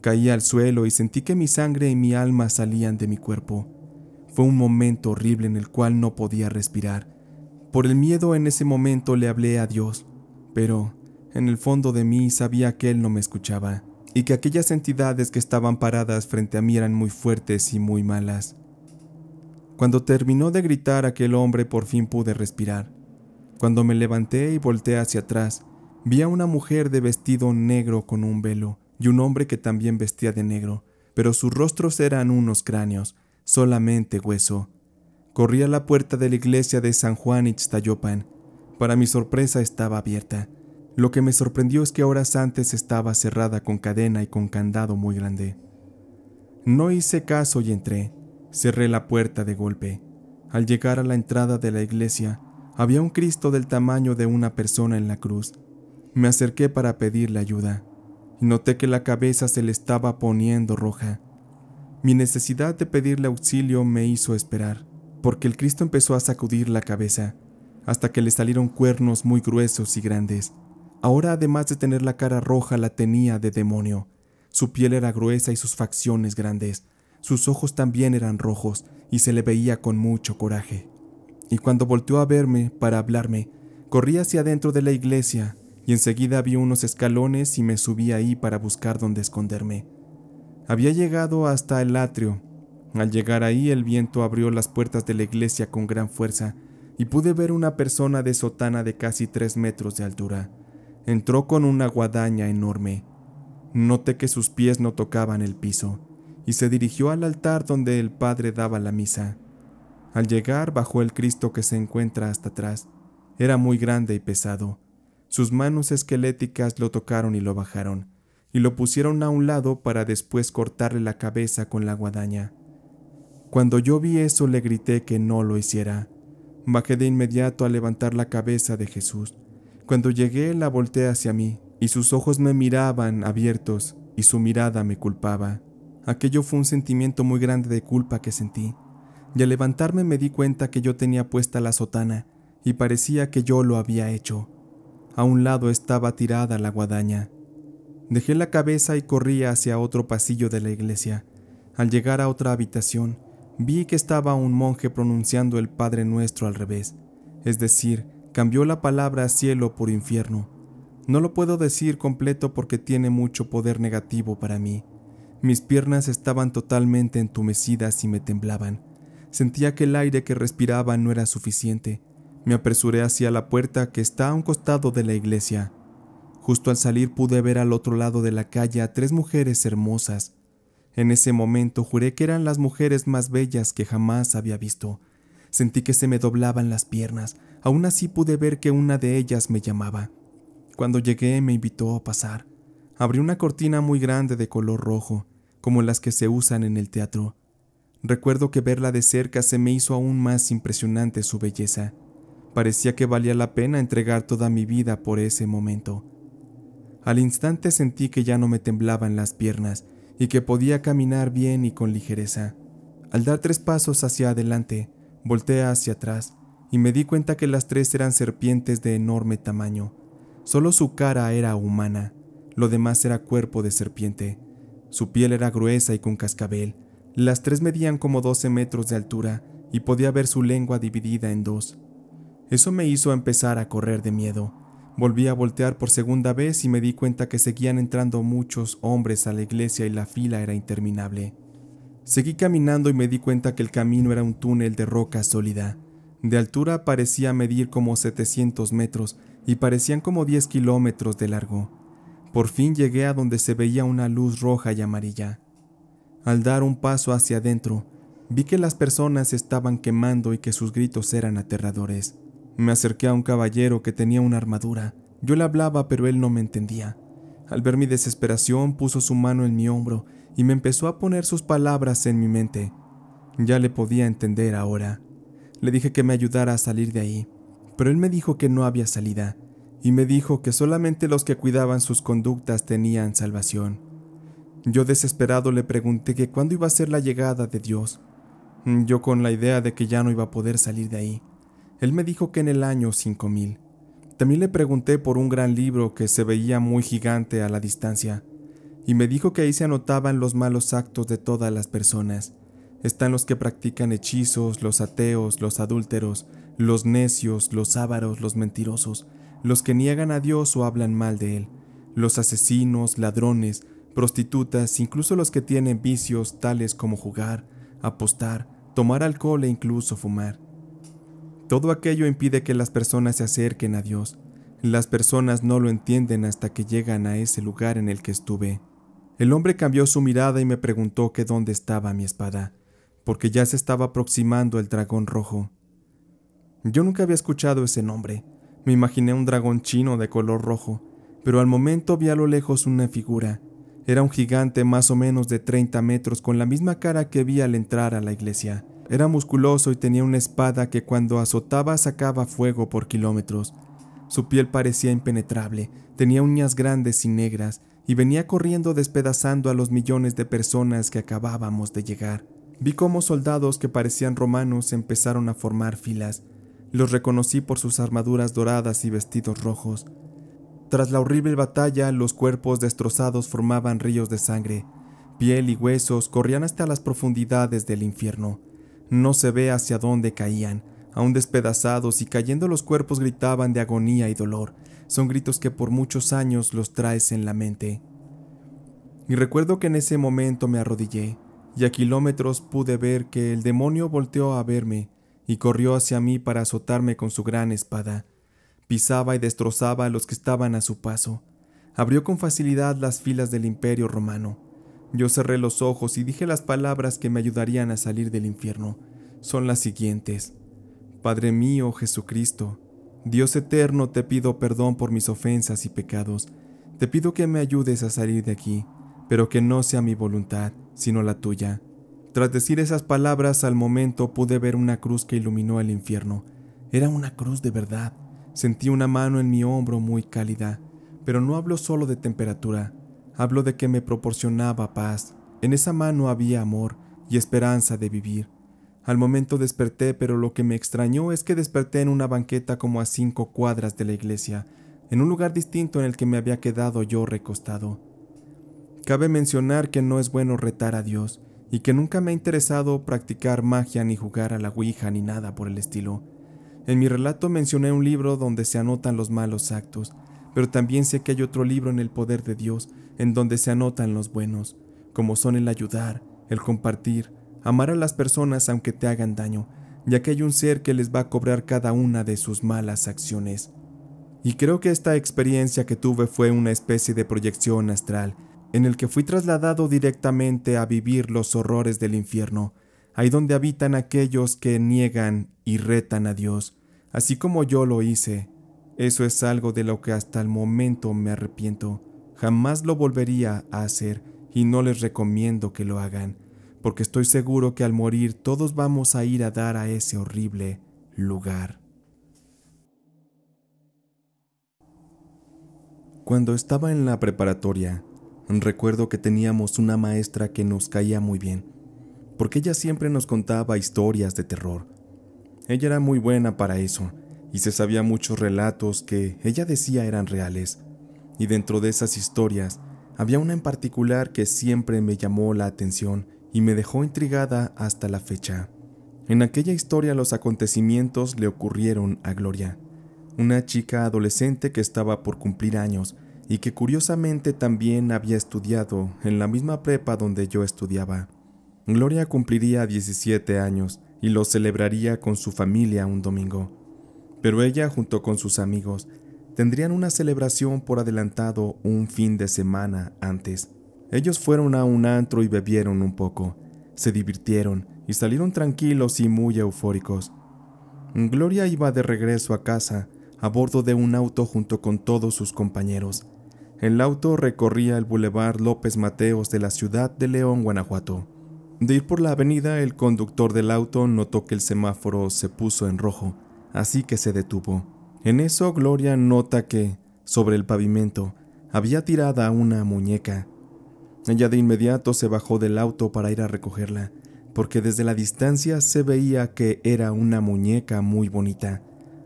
Caí al suelo y sentí que mi sangre y mi alma salían de mi cuerpo. Fue un momento horrible en el cual no podía respirar por el miedo en ese momento le hablé a Dios, pero en el fondo de mí sabía que Él no me escuchaba y que aquellas entidades que estaban paradas frente a mí eran muy fuertes y muy malas. Cuando terminó de gritar aquel hombre por fin pude respirar. Cuando me levanté y volteé hacia atrás, vi a una mujer de vestido negro con un velo y un hombre que también vestía de negro, pero sus rostros eran unos cráneos, solamente hueso, Corrí a la puerta de la iglesia de San Juan Ixtayopan. Para mi sorpresa estaba abierta. Lo que me sorprendió es que horas antes estaba cerrada con cadena y con candado muy grande. No hice caso y entré. Cerré la puerta de golpe. Al llegar a la entrada de la iglesia, había un Cristo del tamaño de una persona en la cruz. Me acerqué para pedirle ayuda y noté que la cabeza se le estaba poniendo roja. Mi necesidad de pedirle auxilio me hizo esperar porque el Cristo empezó a sacudir la cabeza, hasta que le salieron cuernos muy gruesos y grandes. Ahora, además de tener la cara roja, la tenía de demonio. Su piel era gruesa y sus facciones grandes. Sus ojos también eran rojos y se le veía con mucho coraje. Y cuando volteó a verme para hablarme, corrí hacia adentro de la iglesia y enseguida vi unos escalones y me subí ahí para buscar dónde esconderme. Había llegado hasta el atrio al llegar ahí el viento abrió las puertas de la iglesia con gran fuerza y pude ver una persona de sotana de casi tres metros de altura. Entró con una guadaña enorme. Noté que sus pies no tocaban el piso y se dirigió al altar donde el padre daba la misa. Al llegar bajó el Cristo que se encuentra hasta atrás. Era muy grande y pesado. Sus manos esqueléticas lo tocaron y lo bajaron, y lo pusieron a un lado para después cortarle la cabeza con la guadaña. Cuando yo vi eso le grité que no lo hiciera. Bajé de inmediato a levantar la cabeza de Jesús. Cuando llegué la volteé hacia mí, y sus ojos me miraban abiertos, y su mirada me culpaba. Aquello fue un sentimiento muy grande de culpa que sentí, y al levantarme me di cuenta que yo tenía puesta la sotana, y parecía que yo lo había hecho. A un lado estaba tirada la guadaña. Dejé la cabeza y corrí hacia otro pasillo de la iglesia. Al llegar a otra habitación, vi que estaba un monje pronunciando el Padre Nuestro al revés, es decir, cambió la palabra cielo por infierno. No lo puedo decir completo porque tiene mucho poder negativo para mí. Mis piernas estaban totalmente entumecidas y me temblaban. Sentía que el aire que respiraba no era suficiente. Me apresuré hacia la puerta que está a un costado de la iglesia. Justo al salir pude ver al otro lado de la calle a tres mujeres hermosas. En ese momento juré que eran las mujeres más bellas que jamás había visto. Sentí que se me doblaban las piernas, aún así pude ver que una de ellas me llamaba. Cuando llegué me invitó a pasar. Abrió una cortina muy grande de color rojo, como las que se usan en el teatro. Recuerdo que verla de cerca se me hizo aún más impresionante su belleza. Parecía que valía la pena entregar toda mi vida por ese momento. Al instante sentí que ya no me temblaban las piernas y que podía caminar bien y con ligereza. Al dar tres pasos hacia adelante, volteé hacia atrás y me di cuenta que las tres eran serpientes de enorme tamaño. Solo su cara era humana, lo demás era cuerpo de serpiente. Su piel era gruesa y con cascabel. Las tres medían como 12 metros de altura y podía ver su lengua dividida en dos. Eso me hizo empezar a correr de miedo. Volví a voltear por segunda vez y me di cuenta que seguían entrando muchos hombres a la iglesia y la fila era interminable. Seguí caminando y me di cuenta que el camino era un túnel de roca sólida. De altura parecía medir como 700 metros y parecían como 10 kilómetros de largo. Por fin llegué a donde se veía una luz roja y amarilla. Al dar un paso hacia adentro, vi que las personas estaban quemando y que sus gritos eran aterradores. Me acerqué a un caballero que tenía una armadura. Yo le hablaba, pero él no me entendía. Al ver mi desesperación, puso su mano en mi hombro y me empezó a poner sus palabras en mi mente. Ya le podía entender ahora. Le dije que me ayudara a salir de ahí, pero él me dijo que no había salida, y me dijo que solamente los que cuidaban sus conductas tenían salvación. Yo desesperado le pregunté que cuándo iba a ser la llegada de Dios, yo con la idea de que ya no iba a poder salir de ahí, él me dijo que en el año 5000. También le pregunté por un gran libro que se veía muy gigante a la distancia, y me dijo que ahí se anotaban los malos actos de todas las personas. Están los que practican hechizos, los ateos, los adúlteros, los necios, los ávaros, los mentirosos, los que niegan a Dios o hablan mal de Él, los asesinos, ladrones, prostitutas, incluso los que tienen vicios tales como jugar, apostar, tomar alcohol e incluso fumar. Todo aquello impide que las personas se acerquen a Dios. Las personas no lo entienden hasta que llegan a ese lugar en el que estuve. El hombre cambió su mirada y me preguntó que dónde estaba mi espada, porque ya se estaba aproximando el dragón rojo. Yo nunca había escuchado ese nombre. Me imaginé un dragón chino de color rojo, pero al momento vi a lo lejos una figura. Era un gigante más o menos de 30 metros con la misma cara que vi al entrar a la iglesia. Era musculoso y tenía una espada que cuando azotaba sacaba fuego por kilómetros. Su piel parecía impenetrable, tenía uñas grandes y negras, y venía corriendo despedazando a los millones de personas que acabábamos de llegar. Vi cómo soldados que parecían romanos empezaron a formar filas. Los reconocí por sus armaduras doradas y vestidos rojos. Tras la horrible batalla, los cuerpos destrozados formaban ríos de sangre. Piel y huesos corrían hasta las profundidades del infierno. No se ve hacia dónde caían. Aún despedazados y cayendo los cuerpos gritaban de agonía y dolor. Son gritos que por muchos años los traes en la mente. Y recuerdo que en ese momento me arrodillé y a kilómetros pude ver que el demonio volteó a verme y corrió hacia mí para azotarme con su gran espada. Pisaba y destrozaba a los que estaban a su paso. Abrió con facilidad las filas del imperio romano yo cerré los ojos y dije las palabras que me ayudarían a salir del infierno. Son las siguientes. Padre mío Jesucristo, Dios eterno, te pido perdón por mis ofensas y pecados. Te pido que me ayudes a salir de aquí, pero que no sea mi voluntad, sino la tuya. Tras decir esas palabras al momento pude ver una cruz que iluminó el infierno. Era una cruz de verdad. Sentí una mano en mi hombro muy cálida, pero no hablo solo de temperatura, Hablo de que me proporcionaba paz. En esa mano había amor y esperanza de vivir. Al momento desperté, pero lo que me extrañó es que desperté en una banqueta como a cinco cuadras de la iglesia, en un lugar distinto en el que me había quedado yo recostado. Cabe mencionar que no es bueno retar a Dios y que nunca me ha interesado practicar magia ni jugar a la Ouija ni nada por el estilo. En mi relato mencioné un libro donde se anotan los malos actos, pero también sé que hay otro libro en el poder de Dios en donde se anotan los buenos, como son el ayudar, el compartir, amar a las personas aunque te hagan daño, ya que hay un ser que les va a cobrar cada una de sus malas acciones. Y creo que esta experiencia que tuve fue una especie de proyección astral, en el que fui trasladado directamente a vivir los horrores del infierno, ahí donde habitan aquellos que niegan y retan a Dios, así como yo lo hice. Eso es algo de lo que hasta el momento me arrepiento. Jamás lo volvería a hacer y no les recomiendo que lo hagan, porque estoy seguro que al morir todos vamos a ir a dar a ese horrible lugar. Cuando estaba en la preparatoria, recuerdo que teníamos una maestra que nos caía muy bien, porque ella siempre nos contaba historias de terror. Ella era muy buena para eso, y se sabía muchos relatos que ella decía eran reales y dentro de esas historias había una en particular que siempre me llamó la atención y me dejó intrigada hasta la fecha. En aquella historia los acontecimientos le ocurrieron a Gloria, una chica adolescente que estaba por cumplir años y que curiosamente también había estudiado en la misma prepa donde yo estudiaba. Gloria cumpliría 17 años y lo celebraría con su familia un domingo, pero ella junto con sus amigos tendrían una celebración por adelantado un fin de semana antes. Ellos fueron a un antro y bebieron un poco, se divirtieron y salieron tranquilos y muy eufóricos. Gloria iba de regreso a casa a bordo de un auto junto con todos sus compañeros. El auto recorría el bulevar López Mateos de la ciudad de León, Guanajuato. De ir por la avenida, el conductor del auto notó que el semáforo se puso en rojo, así que se detuvo. En eso Gloria nota que, sobre el pavimento, había tirada una muñeca. Ella de inmediato se bajó del auto para ir a recogerla, porque desde la distancia se veía que era una muñeca muy bonita,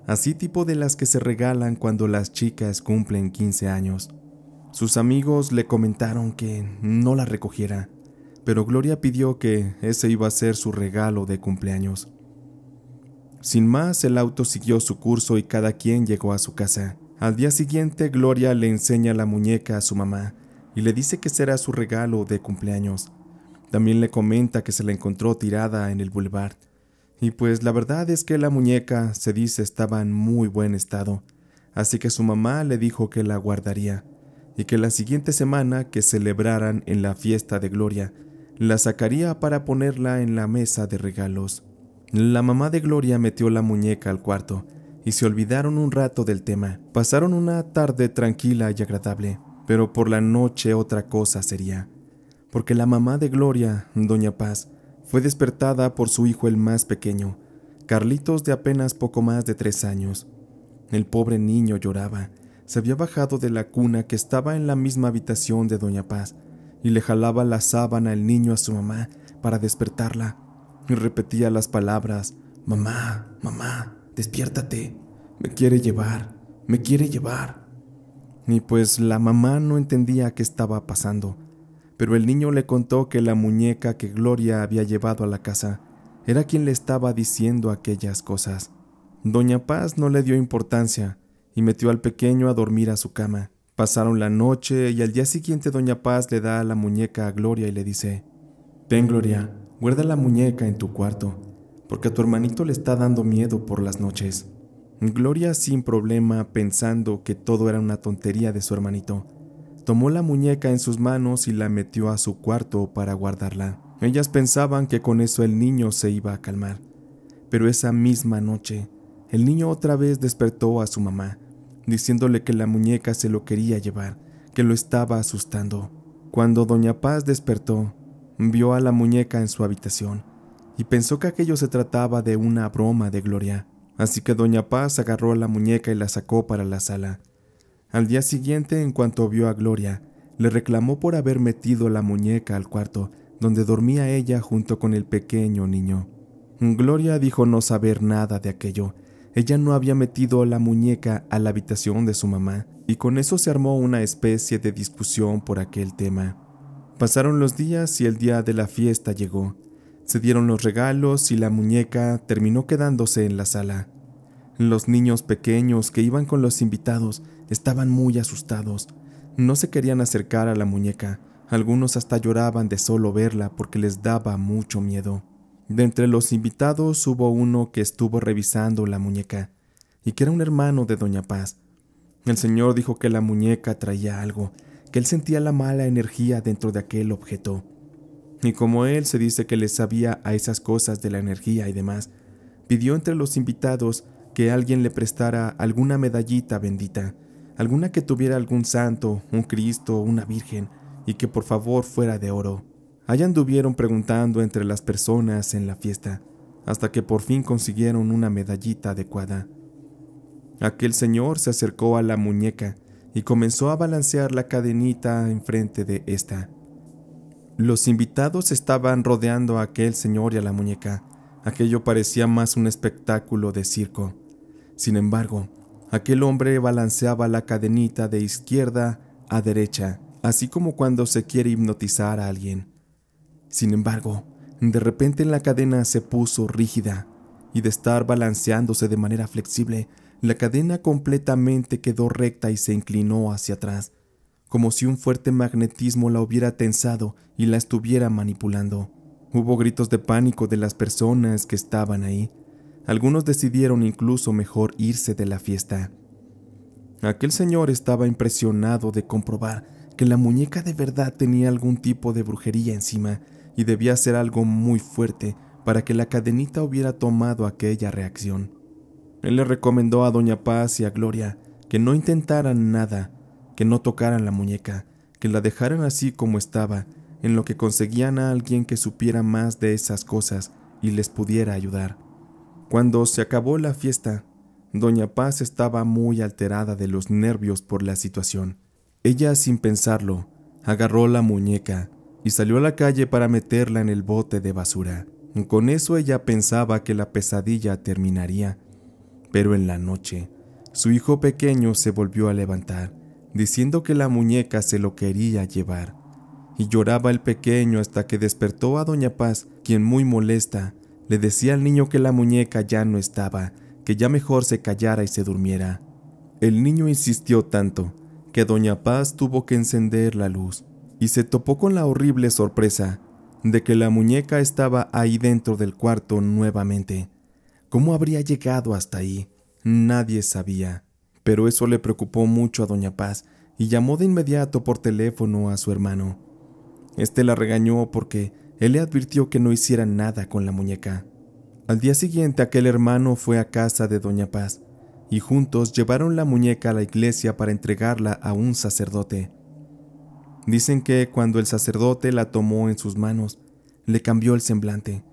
así tipo de las que se regalan cuando las chicas cumplen 15 años. Sus amigos le comentaron que no la recogiera, pero Gloria pidió que ese iba a ser su regalo de cumpleaños. Sin más, el auto siguió su curso y cada quien llegó a su casa. Al día siguiente, Gloria le enseña la muñeca a su mamá y le dice que será su regalo de cumpleaños. También le comenta que se la encontró tirada en el boulevard. Y pues la verdad es que la muñeca, se dice, estaba en muy buen estado, así que su mamá le dijo que la guardaría y que la siguiente semana que celebraran en la fiesta de Gloria, la sacaría para ponerla en la mesa de regalos. La mamá de Gloria metió la muñeca al cuarto y se olvidaron un rato del tema. Pasaron una tarde tranquila y agradable, pero por la noche otra cosa sería, porque la mamá de Gloria, doña Paz, fue despertada por su hijo el más pequeño, Carlitos de apenas poco más de tres años. El pobre niño lloraba, se había bajado de la cuna que estaba en la misma habitación de doña Paz y le jalaba la sábana el niño a su mamá para despertarla y repetía las palabras, Mamá, mamá, despiértate, me quiere llevar, me quiere llevar. Y pues la mamá no entendía qué estaba pasando, pero el niño le contó que la muñeca que Gloria había llevado a la casa era quien le estaba diciendo aquellas cosas. Doña Paz no le dio importancia y metió al pequeño a dormir a su cama. Pasaron la noche y al día siguiente Doña Paz le da la muñeca a Gloria y le dice, ven Gloria, Guarda la muñeca en tu cuarto, porque a tu hermanito le está dando miedo por las noches. Gloria, sin problema, pensando que todo era una tontería de su hermanito, tomó la muñeca en sus manos y la metió a su cuarto para guardarla. Ellas pensaban que con eso el niño se iba a calmar. Pero esa misma noche, el niño otra vez despertó a su mamá, diciéndole que la muñeca se lo quería llevar, que lo estaba asustando. Cuando Doña Paz despertó, vio a la muñeca en su habitación y pensó que aquello se trataba de una broma de Gloria, así que Doña Paz agarró a la muñeca y la sacó para la sala. Al día siguiente, en cuanto vio a Gloria, le reclamó por haber metido la muñeca al cuarto donde dormía ella junto con el pequeño niño. Gloria dijo no saber nada de aquello. Ella no había metido la muñeca a la habitación de su mamá, y con eso se armó una especie de discusión por aquel tema. Pasaron los días y el día de la fiesta llegó. Se dieron los regalos y la muñeca terminó quedándose en la sala. Los niños pequeños que iban con los invitados estaban muy asustados. No se querían acercar a la muñeca. Algunos hasta lloraban de solo verla porque les daba mucho miedo. De entre los invitados hubo uno que estuvo revisando la muñeca y que era un hermano de Doña Paz. El señor dijo que la muñeca traía algo, que él sentía la mala energía dentro de aquel objeto. Y como él se dice que le sabía a esas cosas de la energía y demás, pidió entre los invitados que alguien le prestara alguna medallita bendita, alguna que tuviera algún santo, un Cristo, una Virgen, y que por favor fuera de oro. Allá anduvieron preguntando entre las personas en la fiesta, hasta que por fin consiguieron una medallita adecuada. Aquel señor se acercó a la muñeca y comenzó a balancear la cadenita enfrente de esta. Los invitados estaban rodeando a aquel señor y a la muñeca. Aquello parecía más un espectáculo de circo. Sin embargo, aquel hombre balanceaba la cadenita de izquierda a derecha, así como cuando se quiere hipnotizar a alguien. Sin embargo, de repente la cadena se puso rígida, y de estar balanceándose de manera flexible, la cadena completamente quedó recta y se inclinó hacia atrás, como si un fuerte magnetismo la hubiera tensado y la estuviera manipulando. Hubo gritos de pánico de las personas que estaban ahí. Algunos decidieron incluso mejor irse de la fiesta. Aquel señor estaba impresionado de comprobar que la muñeca de verdad tenía algún tipo de brujería encima y debía ser algo muy fuerte para que la cadenita hubiera tomado aquella reacción. Él le recomendó a Doña Paz y a Gloria que no intentaran nada, que no tocaran la muñeca, que la dejaran así como estaba, en lo que conseguían a alguien que supiera más de esas cosas y les pudiera ayudar. Cuando se acabó la fiesta, Doña Paz estaba muy alterada de los nervios por la situación. Ella, sin pensarlo, agarró la muñeca y salió a la calle para meterla en el bote de basura. Con eso ella pensaba que la pesadilla terminaría, pero en la noche, su hijo pequeño se volvió a levantar, diciendo que la muñeca se lo quería llevar. Y lloraba el pequeño hasta que despertó a Doña Paz, quien muy molesta, le decía al niño que la muñeca ya no estaba, que ya mejor se callara y se durmiera. El niño insistió tanto que Doña Paz tuvo que encender la luz y se topó con la horrible sorpresa de que la muñeca estaba ahí dentro del cuarto nuevamente, ¿Cómo habría llegado hasta ahí? Nadie sabía, pero eso le preocupó mucho a Doña Paz y llamó de inmediato por teléfono a su hermano. Este la regañó porque él le advirtió que no hiciera nada con la muñeca. Al día siguiente aquel hermano fue a casa de Doña Paz y juntos llevaron la muñeca a la iglesia para entregarla a un sacerdote. Dicen que cuando el sacerdote la tomó en sus manos, le cambió el semblante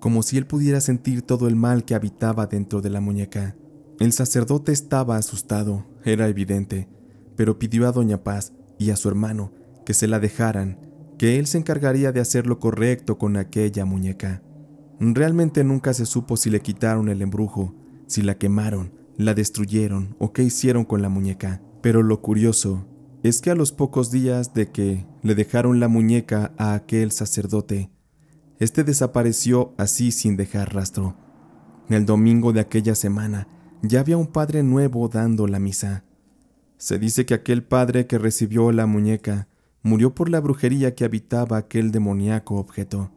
como si él pudiera sentir todo el mal que habitaba dentro de la muñeca. El sacerdote estaba asustado, era evidente, pero pidió a Doña Paz y a su hermano que se la dejaran, que él se encargaría de hacer lo correcto con aquella muñeca. Realmente nunca se supo si le quitaron el embrujo, si la quemaron, la destruyeron o qué hicieron con la muñeca. Pero lo curioso es que a los pocos días de que le dejaron la muñeca a aquel sacerdote, este desapareció así sin dejar rastro. El domingo de aquella semana ya había un padre nuevo dando la misa. Se dice que aquel padre que recibió la muñeca murió por la brujería que habitaba aquel demoníaco objeto.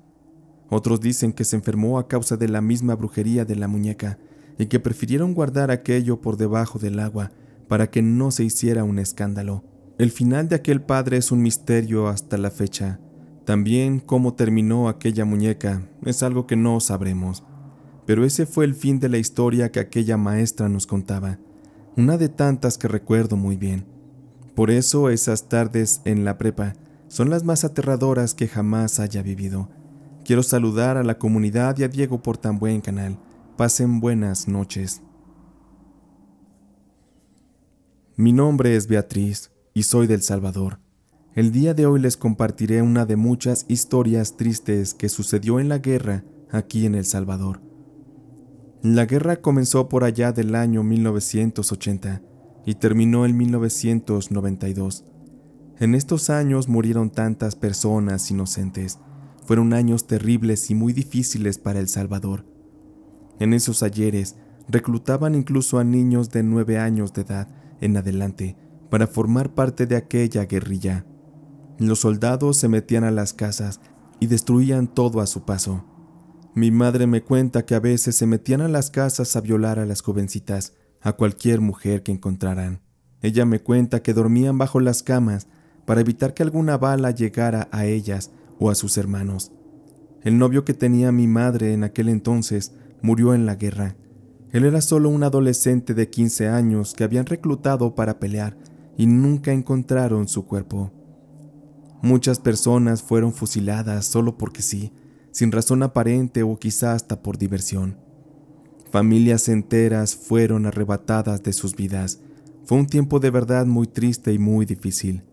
Otros dicen que se enfermó a causa de la misma brujería de la muñeca y que prefirieron guardar aquello por debajo del agua para que no se hiciera un escándalo. El final de aquel padre es un misterio hasta la fecha, también cómo terminó aquella muñeca es algo que no sabremos, pero ese fue el fin de la historia que aquella maestra nos contaba, una de tantas que recuerdo muy bien. Por eso esas tardes en la prepa son las más aterradoras que jamás haya vivido. Quiero saludar a la comunidad y a Diego por tan buen canal. Pasen buenas noches. Mi nombre es Beatriz y soy del Salvador. El día de hoy les compartiré una de muchas historias tristes que sucedió en la guerra aquí en El Salvador. La guerra comenzó por allá del año 1980 y terminó en 1992. En estos años murieron tantas personas inocentes. Fueron años terribles y muy difíciles para El Salvador. En esos ayeres reclutaban incluso a niños de nueve años de edad en adelante para formar parte de aquella guerrilla. Los soldados se metían a las casas y destruían todo a su paso. Mi madre me cuenta que a veces se metían a las casas a violar a las jovencitas, a cualquier mujer que encontraran. Ella me cuenta que dormían bajo las camas para evitar que alguna bala llegara a ellas o a sus hermanos. El novio que tenía mi madre en aquel entonces murió en la guerra. Él era solo un adolescente de 15 años que habían reclutado para pelear y nunca encontraron su cuerpo. Muchas personas fueron fusiladas solo porque sí, sin razón aparente o quizá hasta por diversión. Familias enteras fueron arrebatadas de sus vidas. Fue un tiempo de verdad muy triste y muy difícil.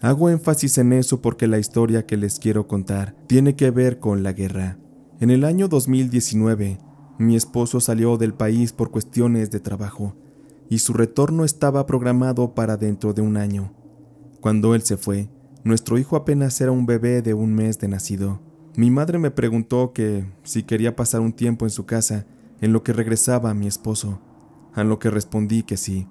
Hago énfasis en eso porque la historia que les quiero contar tiene que ver con la guerra. En el año 2019, mi esposo salió del país por cuestiones de trabajo y su retorno estaba programado para dentro de un año. Cuando él se fue, nuestro hijo apenas era un bebé de un mes de nacido. Mi madre me preguntó que si quería pasar un tiempo en su casa, en lo que regresaba a mi esposo, a lo que respondí que sí.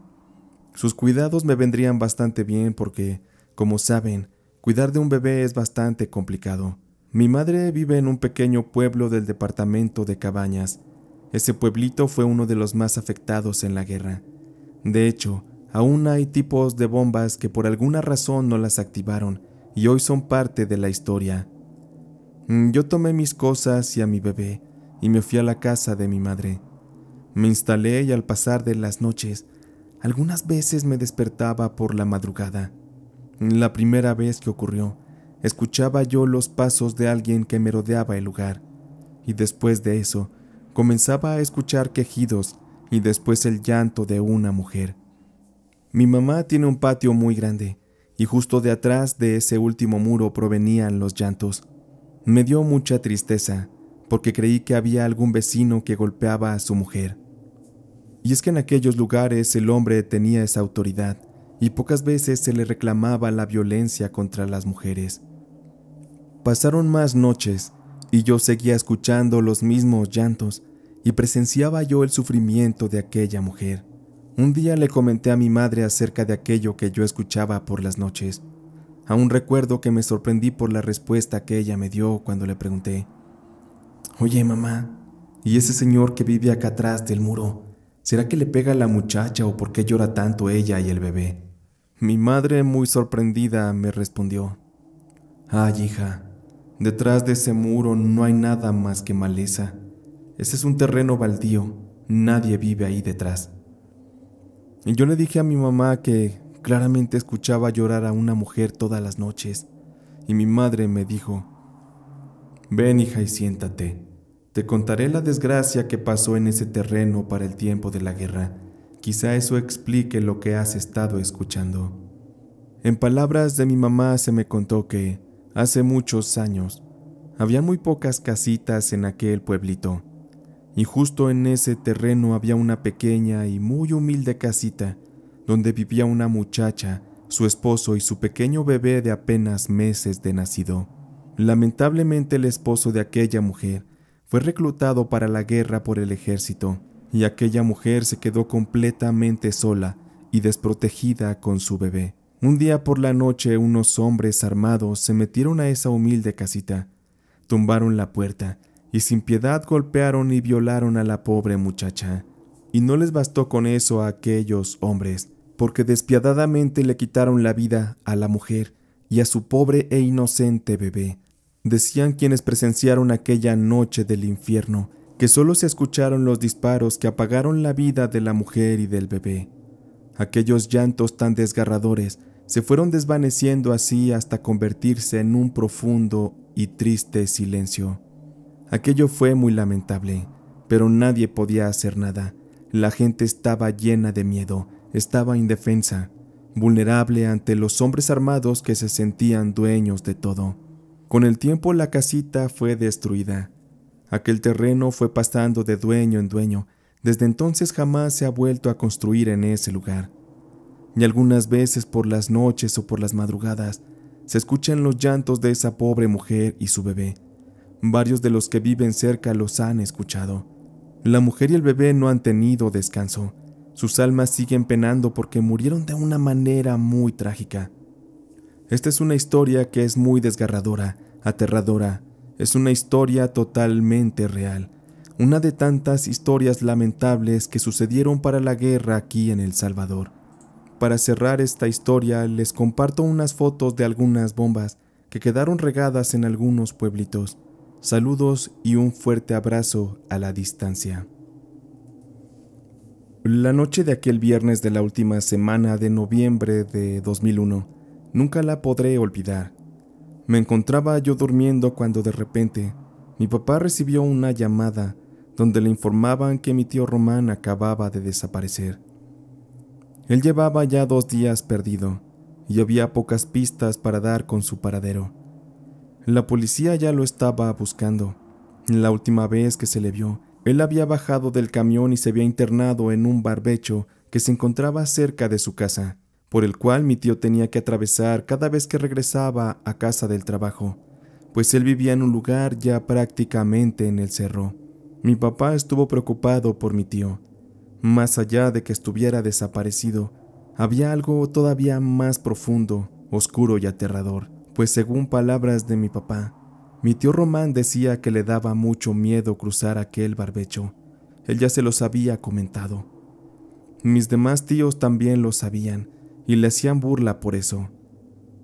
Sus cuidados me vendrían bastante bien porque, como saben, cuidar de un bebé es bastante complicado. Mi madre vive en un pequeño pueblo del departamento de Cabañas. Ese pueblito fue uno de los más afectados en la guerra. De hecho, Aún hay tipos de bombas que por alguna razón no las activaron y hoy son parte de la historia. Mm, yo tomé mis cosas y a mi bebé y me fui a la casa de mi madre. Me instalé y al pasar de las noches, algunas veces me despertaba por la madrugada. La primera vez que ocurrió, escuchaba yo los pasos de alguien que me rodeaba el lugar, y después de eso, comenzaba a escuchar quejidos y después el llanto de una mujer. Mi mamá tiene un patio muy grande, y justo de atrás de ese último muro provenían los llantos. Me dio mucha tristeza, porque creí que había algún vecino que golpeaba a su mujer. Y es que en aquellos lugares el hombre tenía esa autoridad, y pocas veces se le reclamaba la violencia contra las mujeres. Pasaron más noches, y yo seguía escuchando los mismos llantos, y presenciaba yo el sufrimiento de aquella mujer. Un día le comenté a mi madre acerca de aquello que yo escuchaba por las noches. Aún recuerdo que me sorprendí por la respuesta que ella me dio cuando le pregunté, Oye mamá, ¿y ese señor que vive acá atrás del muro? ¿Será que le pega a la muchacha o por qué llora tanto ella y el bebé? Mi madre, muy sorprendida, me respondió, Ay hija, detrás de ese muro no hay nada más que maleza. Ese es un terreno baldío, nadie vive ahí detrás yo le dije a mi mamá que claramente escuchaba llorar a una mujer todas las noches, y mi madre me dijo, ven hija y siéntate, te contaré la desgracia que pasó en ese terreno para el tiempo de la guerra, quizá eso explique lo que has estado escuchando. En palabras de mi mamá se me contó que, hace muchos años, había muy pocas casitas en aquel pueblito, y justo en ese terreno había una pequeña y muy humilde casita donde vivía una muchacha, su esposo y su pequeño bebé de apenas meses de nacido. Lamentablemente el esposo de aquella mujer fue reclutado para la guerra por el ejército y aquella mujer se quedó completamente sola y desprotegida con su bebé. Un día por la noche unos hombres armados se metieron a esa humilde casita, tumbaron la puerta y sin piedad golpearon y violaron a la pobre muchacha. Y no les bastó con eso a aquellos hombres, porque despiadadamente le quitaron la vida a la mujer y a su pobre e inocente bebé. Decían quienes presenciaron aquella noche del infierno que solo se escucharon los disparos que apagaron la vida de la mujer y del bebé. Aquellos llantos tan desgarradores se fueron desvaneciendo así hasta convertirse en un profundo y triste silencio. Aquello fue muy lamentable, pero nadie podía hacer nada. La gente estaba llena de miedo, estaba indefensa, vulnerable ante los hombres armados que se sentían dueños de todo. Con el tiempo la casita fue destruida. Aquel terreno fue pasando de dueño en dueño. Desde entonces jamás se ha vuelto a construir en ese lugar. Y algunas veces por las noches o por las madrugadas se escuchan los llantos de esa pobre mujer y su bebé Varios de los que viven cerca los han escuchado. La mujer y el bebé no han tenido descanso. Sus almas siguen penando porque murieron de una manera muy trágica. Esta es una historia que es muy desgarradora, aterradora. Es una historia totalmente real. Una de tantas historias lamentables que sucedieron para la guerra aquí en El Salvador. Para cerrar esta historia les comparto unas fotos de algunas bombas que quedaron regadas en algunos pueblitos. Saludos y un fuerte abrazo a la distancia. La noche de aquel viernes de la última semana de noviembre de 2001, nunca la podré olvidar. Me encontraba yo durmiendo cuando de repente mi papá recibió una llamada donde le informaban que mi tío Román acababa de desaparecer. Él llevaba ya dos días perdido y había pocas pistas para dar con su paradero. La policía ya lo estaba buscando. La última vez que se le vio, él había bajado del camión y se había internado en un barbecho que se encontraba cerca de su casa, por el cual mi tío tenía que atravesar cada vez que regresaba a casa del trabajo, pues él vivía en un lugar ya prácticamente en el cerro. Mi papá estuvo preocupado por mi tío. Más allá de que estuviera desaparecido, había algo todavía más profundo, oscuro y aterrador pues según palabras de mi papá, mi tío Román decía que le daba mucho miedo cruzar aquel barbecho. Él ya se los había comentado. Mis demás tíos también lo sabían y le hacían burla por eso.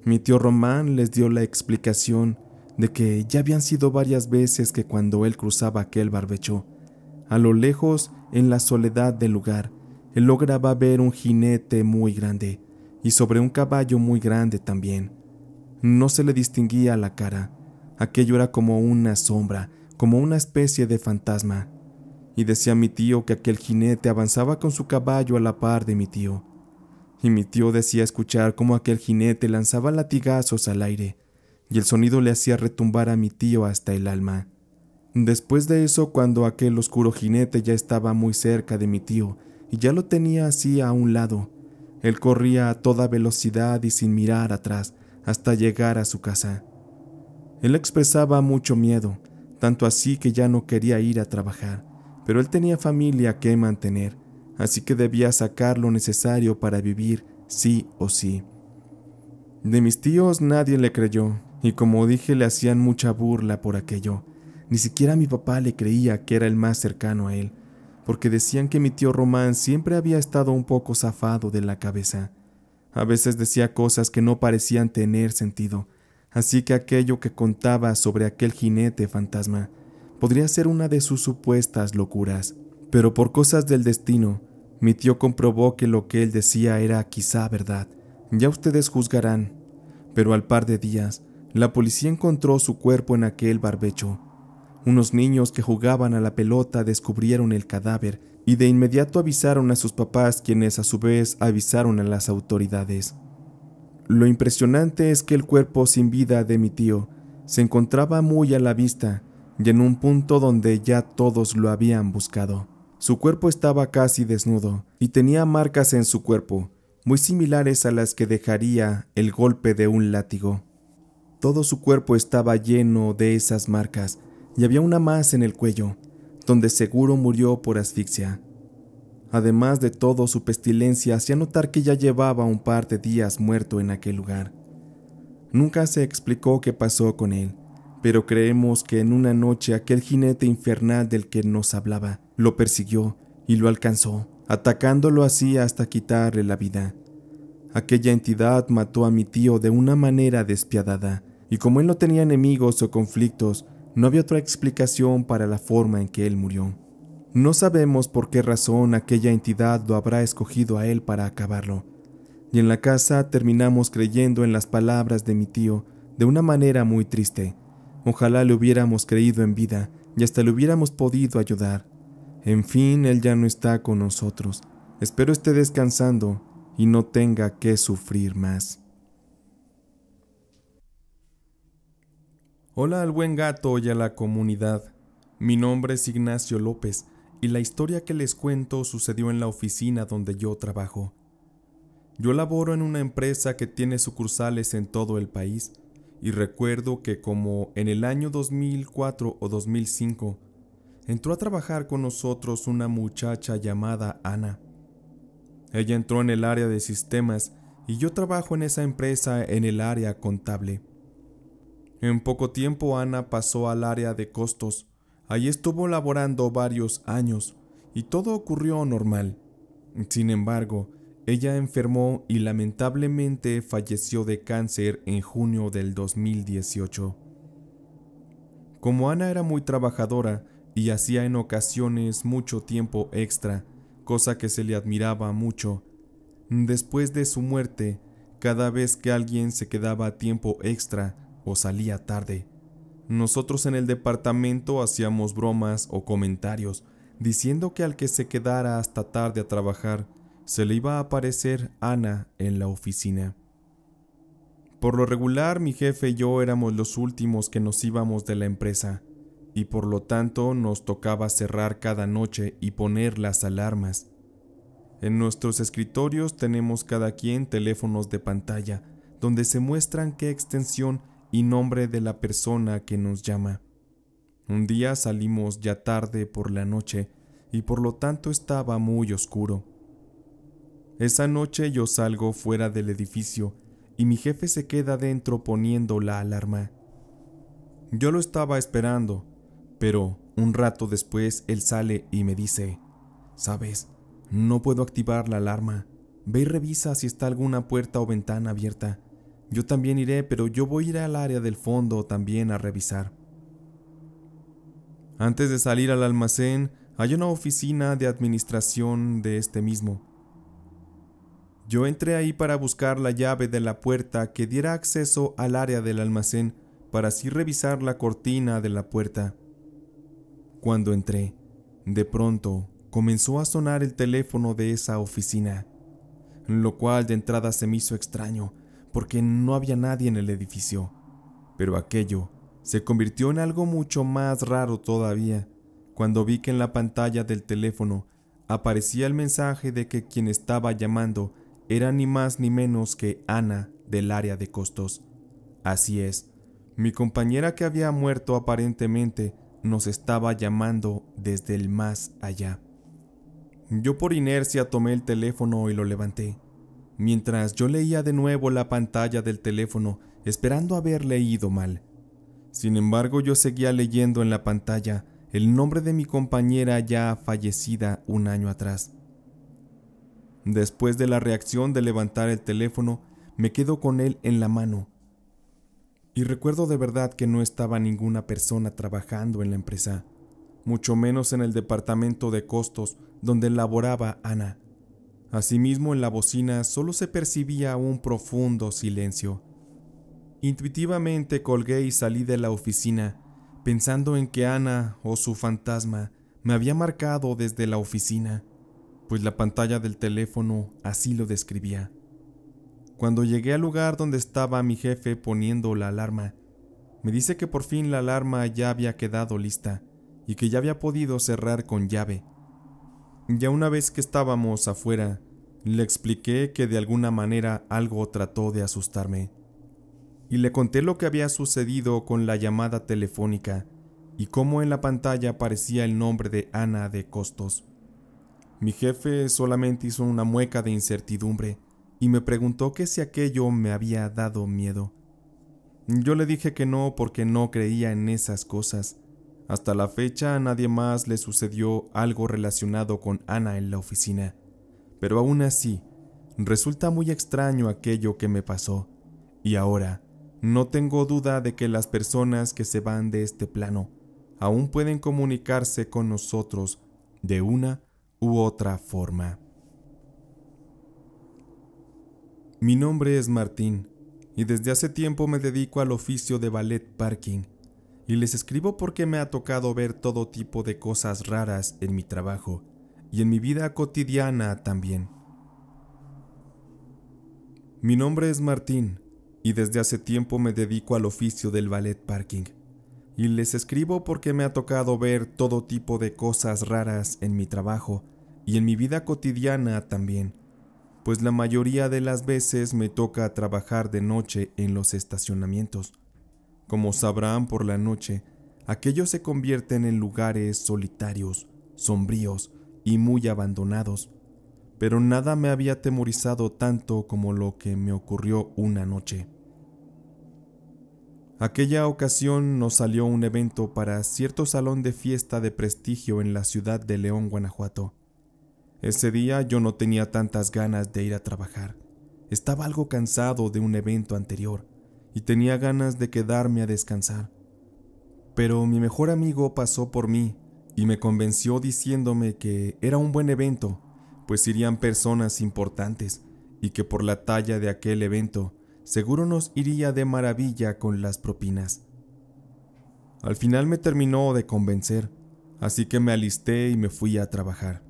Mi tío Román les dio la explicación de que ya habían sido varias veces que cuando él cruzaba aquel barbecho, a lo lejos, en la soledad del lugar, él lograba ver un jinete muy grande y sobre un caballo muy grande también. No se le distinguía la cara. Aquello era como una sombra, como una especie de fantasma. Y decía mi tío que aquel jinete avanzaba con su caballo a la par de mi tío. Y mi tío decía escuchar cómo aquel jinete lanzaba latigazos al aire, y el sonido le hacía retumbar a mi tío hasta el alma. Después de eso, cuando aquel oscuro jinete ya estaba muy cerca de mi tío, y ya lo tenía así a un lado, él corría a toda velocidad y sin mirar atrás, hasta llegar a su casa. Él expresaba mucho miedo, tanto así que ya no quería ir a trabajar, pero él tenía familia que mantener, así que debía sacar lo necesario para vivir sí o sí. De mis tíos nadie le creyó, y como dije le hacían mucha burla por aquello. Ni siquiera mi papá le creía que era el más cercano a él, porque decían que mi tío Román siempre había estado un poco zafado de la cabeza. A veces decía cosas que no parecían tener sentido, así que aquello que contaba sobre aquel jinete fantasma podría ser una de sus supuestas locuras. Pero por cosas del destino, mi tío comprobó que lo que él decía era quizá verdad. Ya ustedes juzgarán. Pero al par de días, la policía encontró su cuerpo en aquel barbecho. Unos niños que jugaban a la pelota descubrieron el cadáver y de inmediato avisaron a sus papás quienes a su vez avisaron a las autoridades. Lo impresionante es que el cuerpo sin vida de mi tío se encontraba muy a la vista y en un punto donde ya todos lo habían buscado. Su cuerpo estaba casi desnudo y tenía marcas en su cuerpo, muy similares a las que dejaría el golpe de un látigo. Todo su cuerpo estaba lleno de esas marcas y había una más en el cuello, donde seguro murió por asfixia. Además de todo, su pestilencia hacía notar que ya llevaba un par de días muerto en aquel lugar. Nunca se explicó qué pasó con él, pero creemos que en una noche aquel jinete infernal del que nos hablaba lo persiguió y lo alcanzó, atacándolo así hasta quitarle la vida. Aquella entidad mató a mi tío de una manera despiadada, y como él no tenía enemigos o conflictos, no había otra explicación para la forma en que él murió. No sabemos por qué razón aquella entidad lo habrá escogido a él para acabarlo. Y en la casa terminamos creyendo en las palabras de mi tío de una manera muy triste. Ojalá le hubiéramos creído en vida y hasta le hubiéramos podido ayudar. En fin, él ya no está con nosotros. Espero esté descansando y no tenga que sufrir más. Hola al buen gato y a la comunidad. Mi nombre es Ignacio López y la historia que les cuento sucedió en la oficina donde yo trabajo. Yo laboro en una empresa que tiene sucursales en todo el país y recuerdo que como en el año 2004 o 2005 entró a trabajar con nosotros una muchacha llamada Ana. Ella entró en el área de sistemas y yo trabajo en esa empresa en el área contable. En poco tiempo Ana pasó al área de costos. ahí estuvo laborando varios años y todo ocurrió normal. Sin embargo, ella enfermó y lamentablemente falleció de cáncer en junio del 2018. Como Ana era muy trabajadora y hacía en ocasiones mucho tiempo extra, cosa que se le admiraba mucho, después de su muerte, cada vez que alguien se quedaba tiempo extra, o salía tarde. Nosotros en el departamento hacíamos bromas o comentarios diciendo que al que se quedara hasta tarde a trabajar se le iba a aparecer Ana en la oficina. Por lo regular mi jefe y yo éramos los últimos que nos íbamos de la empresa y por lo tanto nos tocaba cerrar cada noche y poner las alarmas. En nuestros escritorios tenemos cada quien teléfonos de pantalla donde se muestran qué extensión y nombre de la persona que nos llama. Un día salimos ya tarde por la noche y por lo tanto estaba muy oscuro. Esa noche yo salgo fuera del edificio y mi jefe se queda dentro poniendo la alarma. Yo lo estaba esperando, pero un rato después él sale y me dice, sabes, no puedo activar la alarma, ve y revisa si está alguna puerta o ventana abierta. Yo también iré, pero yo voy a ir al área del fondo también a revisar. Antes de salir al almacén, hay una oficina de administración de este mismo. Yo entré ahí para buscar la llave de la puerta que diera acceso al área del almacén para así revisar la cortina de la puerta. Cuando entré, de pronto comenzó a sonar el teléfono de esa oficina, lo cual de entrada se me hizo extraño, porque no había nadie en el edificio. Pero aquello se convirtió en algo mucho más raro todavía, cuando vi que en la pantalla del teléfono aparecía el mensaje de que quien estaba llamando era ni más ni menos que Ana del área de costos. Así es, mi compañera que había muerto aparentemente nos estaba llamando desde el más allá. Yo por inercia tomé el teléfono y lo levanté mientras yo leía de nuevo la pantalla del teléfono, esperando haber leído mal. Sin embargo, yo seguía leyendo en la pantalla el nombre de mi compañera ya fallecida un año atrás. Después de la reacción de levantar el teléfono, me quedo con él en la mano. Y recuerdo de verdad que no estaba ninguna persona trabajando en la empresa, mucho menos en el departamento de costos donde laboraba Ana. Asimismo, en la bocina solo se percibía un profundo silencio. Intuitivamente colgué y salí de la oficina, pensando en que Ana o su fantasma me había marcado desde la oficina, pues la pantalla del teléfono así lo describía. Cuando llegué al lugar donde estaba mi jefe poniendo la alarma, me dice que por fin la alarma ya había quedado lista y que ya había podido cerrar con llave. Ya una vez que estábamos afuera, le expliqué que de alguna manera algo trató de asustarme y le conté lo que había sucedido con la llamada telefónica y cómo en la pantalla aparecía el nombre de Ana de Costos. Mi jefe solamente hizo una mueca de incertidumbre y me preguntó que si aquello me había dado miedo. Yo le dije que no porque no creía en esas cosas. Hasta la fecha a nadie más le sucedió algo relacionado con Ana en la oficina pero aún así, resulta muy extraño aquello que me pasó, y ahora no tengo duda de que las personas que se van de este plano aún pueden comunicarse con nosotros de una u otra forma. Mi nombre es Martín y desde hace tiempo me dedico al oficio de ballet parking y les escribo porque me ha tocado ver todo tipo de cosas raras en mi trabajo y en mi vida cotidiana también. Mi nombre es Martín y desde hace tiempo me dedico al oficio del ballet parking. Y les escribo porque me ha tocado ver todo tipo de cosas raras en mi trabajo y en mi vida cotidiana también, pues la mayoría de las veces me toca trabajar de noche en los estacionamientos. Como sabrán por la noche, aquellos se convierten en lugares solitarios, sombríos, y muy abandonados, pero nada me había atemorizado tanto como lo que me ocurrió una noche. Aquella ocasión nos salió un evento para cierto salón de fiesta de prestigio en la ciudad de León, Guanajuato. Ese día yo no tenía tantas ganas de ir a trabajar. Estaba algo cansado de un evento anterior y tenía ganas de quedarme a descansar. Pero mi mejor amigo pasó por mí y me convenció diciéndome que era un buen evento, pues irían personas importantes y que por la talla de aquel evento seguro nos iría de maravilla con las propinas. Al final me terminó de convencer, así que me alisté y me fui a trabajar.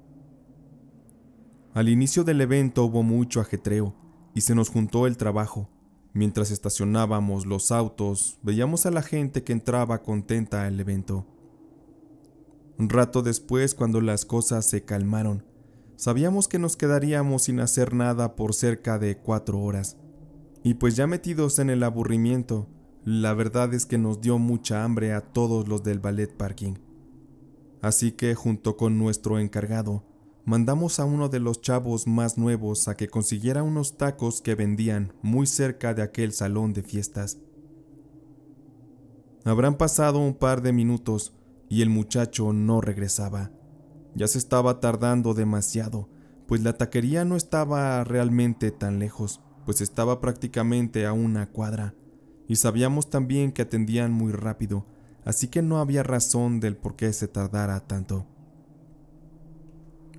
Al inicio del evento hubo mucho ajetreo y se nos juntó el trabajo. Mientras estacionábamos los autos, veíamos a la gente que entraba contenta al evento. Un rato después, cuando las cosas se calmaron, sabíamos que nos quedaríamos sin hacer nada por cerca de cuatro horas. Y pues ya metidos en el aburrimiento, la verdad es que nos dio mucha hambre a todos los del ballet parking. Así que junto con nuestro encargado, mandamos a uno de los chavos más nuevos a que consiguiera unos tacos que vendían muy cerca de aquel salón de fiestas. Habrán pasado un par de minutos y el muchacho no regresaba. Ya se estaba tardando demasiado, pues la taquería no estaba realmente tan lejos, pues estaba prácticamente a una cuadra, y sabíamos también que atendían muy rápido, así que no había razón del por qué se tardara tanto.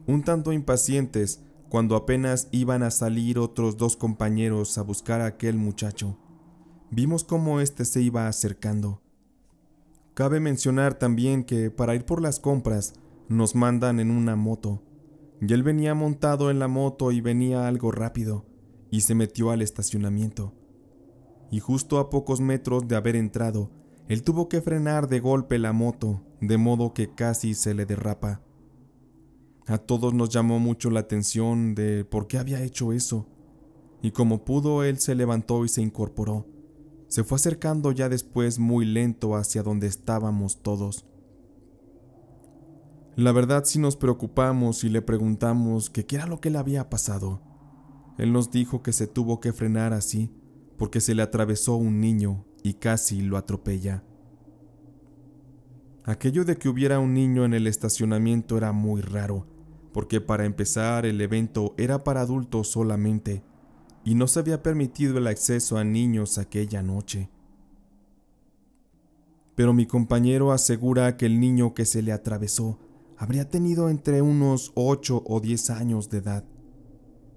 Un tanto impacientes, cuando apenas iban a salir otros dos compañeros a buscar a aquel muchacho, vimos cómo éste se iba acercando. Cabe mencionar también que para ir por las compras nos mandan en una moto. Y él venía montado en la moto y venía algo rápido y se metió al estacionamiento. Y justo a pocos metros de haber entrado, él tuvo que frenar de golpe la moto, de modo que casi se le derrapa. A todos nos llamó mucho la atención de por qué había hecho eso. Y como pudo, él se levantó y se incorporó. Se fue acercando ya después muy lento hacia donde estábamos todos. La verdad sí nos preocupamos y le preguntamos qué era lo que le había pasado. Él nos dijo que se tuvo que frenar así porque se le atravesó un niño y casi lo atropella. Aquello de que hubiera un niño en el estacionamiento era muy raro, porque para empezar el evento era para adultos solamente, y no se había permitido el acceso a niños aquella noche. Pero mi compañero asegura que el niño que se le atravesó habría tenido entre unos 8 o 10 años de edad.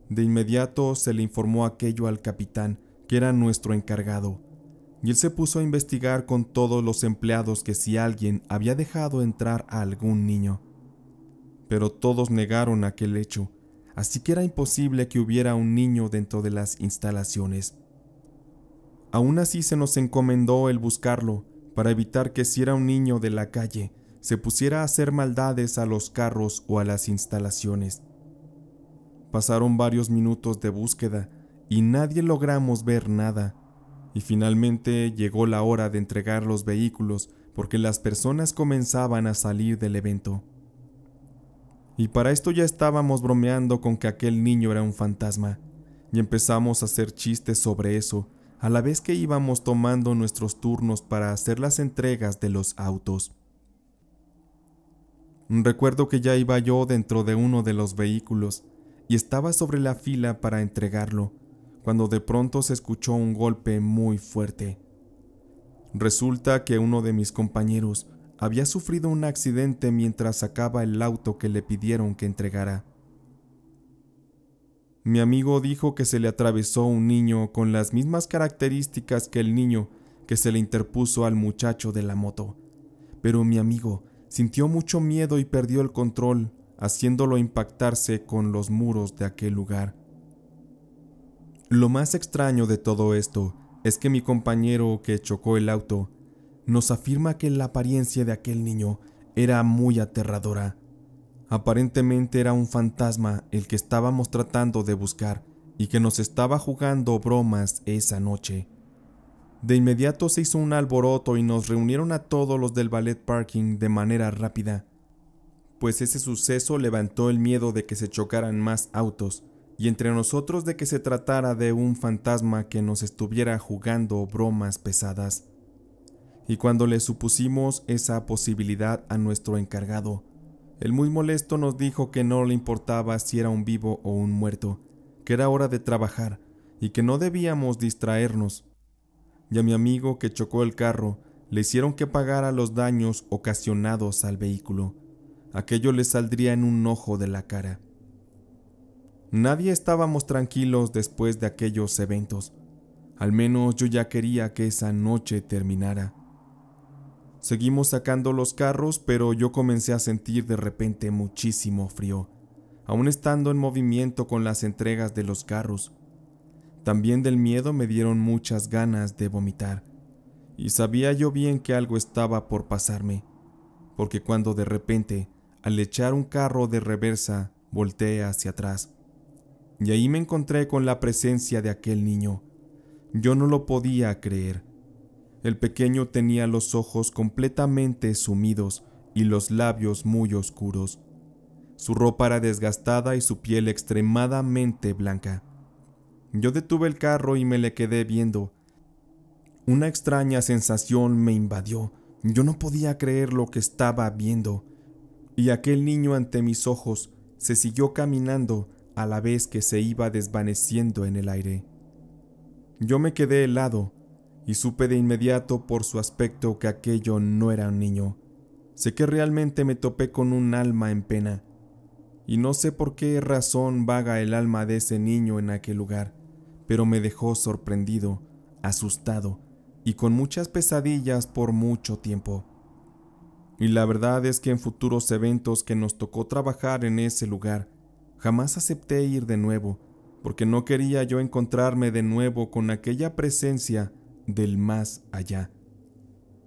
De inmediato se le informó aquello al capitán, que era nuestro encargado, y él se puso a investigar con todos los empleados que si alguien había dejado entrar a algún niño. Pero todos negaron aquel hecho, así que era imposible que hubiera un niño dentro de las instalaciones. Aún así se nos encomendó el buscarlo, para evitar que si era un niño de la calle, se pusiera a hacer maldades a los carros o a las instalaciones. Pasaron varios minutos de búsqueda y nadie logramos ver nada, y finalmente llegó la hora de entregar los vehículos porque las personas comenzaban a salir del evento. Y para esto ya estábamos bromeando con que aquel niño era un fantasma, y empezamos a hacer chistes sobre eso, a la vez que íbamos tomando nuestros turnos para hacer las entregas de los autos. Recuerdo que ya iba yo dentro de uno de los vehículos y estaba sobre la fila para entregarlo, cuando de pronto se escuchó un golpe muy fuerte. Resulta que uno de mis compañeros había sufrido un accidente mientras sacaba el auto que le pidieron que entregara. Mi amigo dijo que se le atravesó un niño con las mismas características que el niño que se le interpuso al muchacho de la moto, pero mi amigo sintió mucho miedo y perdió el control, haciéndolo impactarse con los muros de aquel lugar. Lo más extraño de todo esto es que mi compañero que chocó el auto nos afirma que la apariencia de aquel niño era muy aterradora. Aparentemente era un fantasma el que estábamos tratando de buscar y que nos estaba jugando bromas esa noche. De inmediato se hizo un alboroto y nos reunieron a todos los del ballet parking de manera rápida, pues ese suceso levantó el miedo de que se chocaran más autos y entre nosotros de que se tratara de un fantasma que nos estuviera jugando bromas pesadas y cuando le supusimos esa posibilidad a nuestro encargado, el muy molesto nos dijo que no le importaba si era un vivo o un muerto, que era hora de trabajar y que no debíamos distraernos. Y a mi amigo que chocó el carro le hicieron que pagara los daños ocasionados al vehículo. Aquello le saldría en un ojo de la cara. Nadie estábamos tranquilos después de aquellos eventos. Al menos yo ya quería que esa noche terminara. Seguimos sacando los carros, pero yo comencé a sentir de repente muchísimo frío, aún estando en movimiento con las entregas de los carros. También del miedo me dieron muchas ganas de vomitar, y sabía yo bien que algo estaba por pasarme, porque cuando de repente, al echar un carro de reversa, volteé hacia atrás, y ahí me encontré con la presencia de aquel niño. Yo no lo podía creer. El pequeño tenía los ojos completamente sumidos y los labios muy oscuros. Su ropa era desgastada y su piel extremadamente blanca. Yo detuve el carro y me le quedé viendo. Una extraña sensación me invadió. Yo no podía creer lo que estaba viendo. Y aquel niño ante mis ojos se siguió caminando a la vez que se iba desvaneciendo en el aire. Yo me quedé helado y supe de inmediato por su aspecto que aquello no era un niño. Sé que realmente me topé con un alma en pena, y no sé por qué razón vaga el alma de ese niño en aquel lugar, pero me dejó sorprendido, asustado y con muchas pesadillas por mucho tiempo. Y la verdad es que en futuros eventos que nos tocó trabajar en ese lugar, jamás acepté ir de nuevo, porque no quería yo encontrarme de nuevo con aquella presencia del más allá.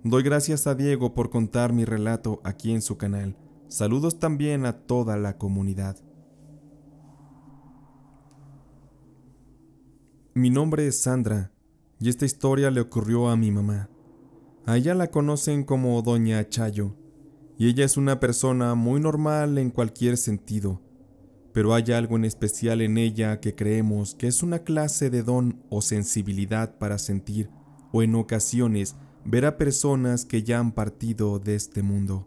Doy gracias a Diego por contar mi relato aquí en su canal. Saludos también a toda la comunidad. Mi nombre es Sandra y esta historia le ocurrió a mi mamá. A ella la conocen como Doña Chayo y ella es una persona muy normal en cualquier sentido, pero hay algo en especial en ella que creemos que es una clase de don o sensibilidad para sentir o en ocasiones ver a personas que ya han partido de este mundo.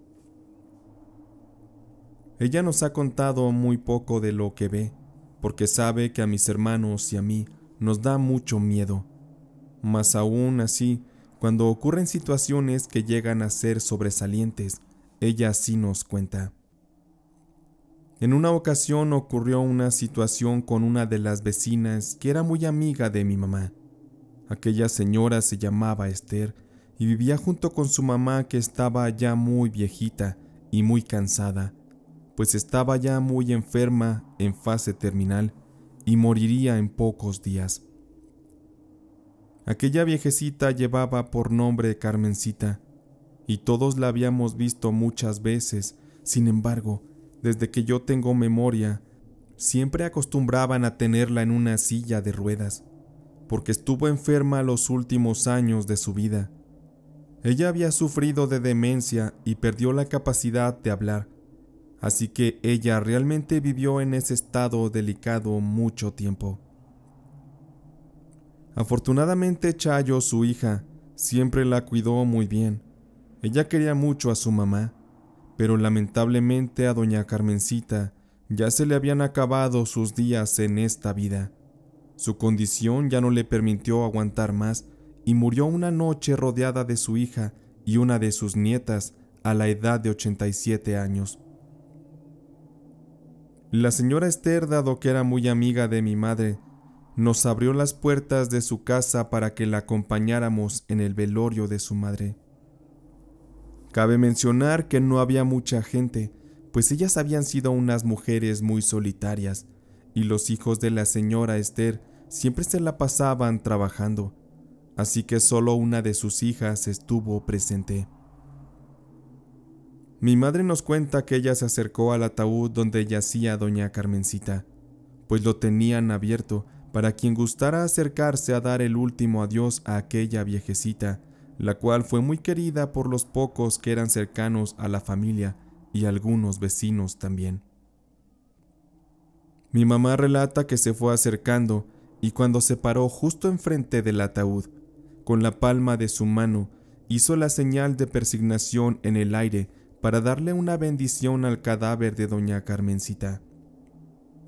Ella nos ha contado muy poco de lo que ve, porque sabe que a mis hermanos y a mí nos da mucho miedo. Mas aún así, cuando ocurren situaciones que llegan a ser sobresalientes, ella sí nos cuenta. En una ocasión ocurrió una situación con una de las vecinas que era muy amiga de mi mamá. Aquella señora se llamaba Esther y vivía junto con su mamá que estaba ya muy viejita y muy cansada, pues estaba ya muy enferma en fase terminal y moriría en pocos días. Aquella viejecita llevaba por nombre Carmencita, y todos la habíamos visto muchas veces, sin embargo, desde que yo tengo memoria, siempre acostumbraban a tenerla en una silla de ruedas porque estuvo enferma los últimos años de su vida. Ella había sufrido de demencia y perdió la capacidad de hablar, así que ella realmente vivió en ese estado delicado mucho tiempo. Afortunadamente Chayo, su hija, siempre la cuidó muy bien. Ella quería mucho a su mamá, pero lamentablemente a doña Carmencita ya se le habían acabado sus días en esta vida. Su condición ya no le permitió aguantar más y murió una noche rodeada de su hija y una de sus nietas a la edad de 87 años. La señora Esther, dado que era muy amiga de mi madre, nos abrió las puertas de su casa para que la acompañáramos en el velorio de su madre. Cabe mencionar que no había mucha gente, pues ellas habían sido unas mujeres muy solitarias, y los hijos de la señora Esther siempre se la pasaban trabajando, así que solo una de sus hijas estuvo presente. Mi madre nos cuenta que ella se acercó al ataúd donde yacía doña Carmencita, pues lo tenían abierto para quien gustara acercarse a dar el último adiós a aquella viejecita, la cual fue muy querida por los pocos que eran cercanos a la familia y algunos vecinos también. Mi mamá relata que se fue acercando y cuando se paró justo enfrente del ataúd, con la palma de su mano, hizo la señal de persignación en el aire para darle una bendición al cadáver de doña Carmencita.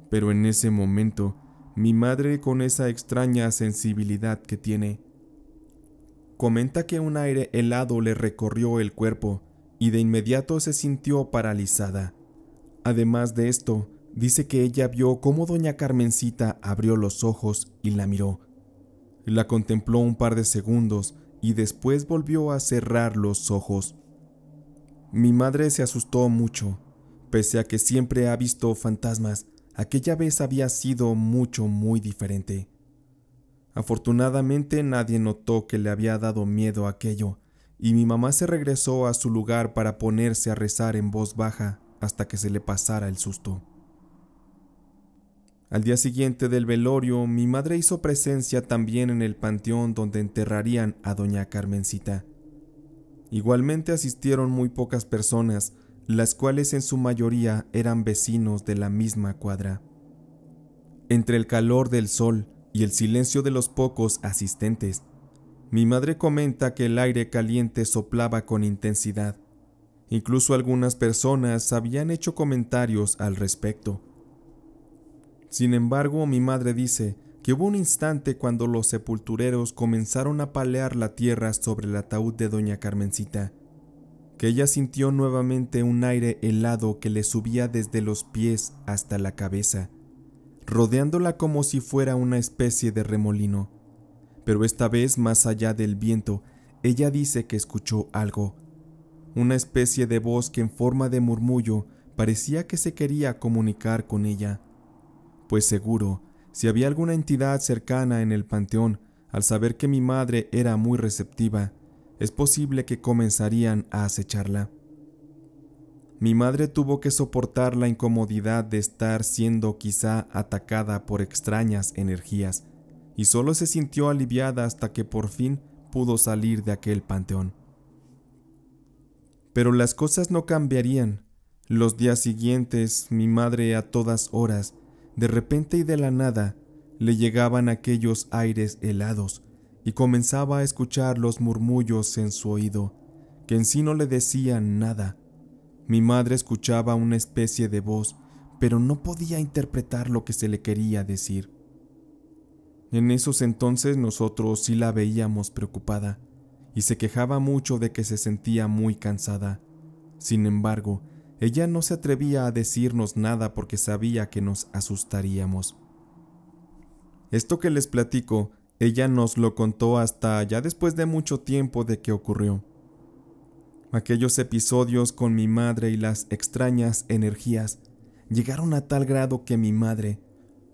Pero en ese momento, mi madre con esa extraña sensibilidad que tiene, comenta que un aire helado le recorrió el cuerpo y de inmediato se sintió paralizada. Además de esto, Dice que ella vio cómo doña Carmencita abrió los ojos y la miró. La contempló un par de segundos y después volvió a cerrar los ojos. Mi madre se asustó mucho, pese a que siempre ha visto fantasmas, aquella vez había sido mucho, muy diferente. Afortunadamente nadie notó que le había dado miedo aquello, y mi mamá se regresó a su lugar para ponerse a rezar en voz baja hasta que se le pasara el susto. Al día siguiente del velorio, mi madre hizo presencia también en el panteón donde enterrarían a doña Carmencita. Igualmente asistieron muy pocas personas, las cuales en su mayoría eran vecinos de la misma cuadra. Entre el calor del sol y el silencio de los pocos asistentes, mi madre comenta que el aire caliente soplaba con intensidad. Incluso algunas personas habían hecho comentarios al respecto sin embargo, mi madre dice que hubo un instante cuando los sepultureros comenzaron a palear la tierra sobre el ataúd de doña Carmencita, que ella sintió nuevamente un aire helado que le subía desde los pies hasta la cabeza, rodeándola como si fuera una especie de remolino. Pero esta vez, más allá del viento, ella dice que escuchó algo, una especie de voz que en forma de murmullo parecía que se quería comunicar con ella pues seguro, si había alguna entidad cercana en el panteón, al saber que mi madre era muy receptiva, es posible que comenzarían a acecharla. Mi madre tuvo que soportar la incomodidad de estar siendo quizá atacada por extrañas energías, y solo se sintió aliviada hasta que por fin pudo salir de aquel panteón. Pero las cosas no cambiarían. Los días siguientes mi madre a todas horas de repente y de la nada le llegaban aquellos aires helados y comenzaba a escuchar los murmullos en su oído, que en sí no le decían nada. Mi madre escuchaba una especie de voz, pero no podía interpretar lo que se le quería decir. En esos entonces nosotros sí la veíamos preocupada, y se quejaba mucho de que se sentía muy cansada. Sin embargo, ella no se atrevía a decirnos nada porque sabía que nos asustaríamos. Esto que les platico, ella nos lo contó hasta ya después de mucho tiempo de que ocurrió. Aquellos episodios con mi madre y las extrañas energías llegaron a tal grado que mi madre,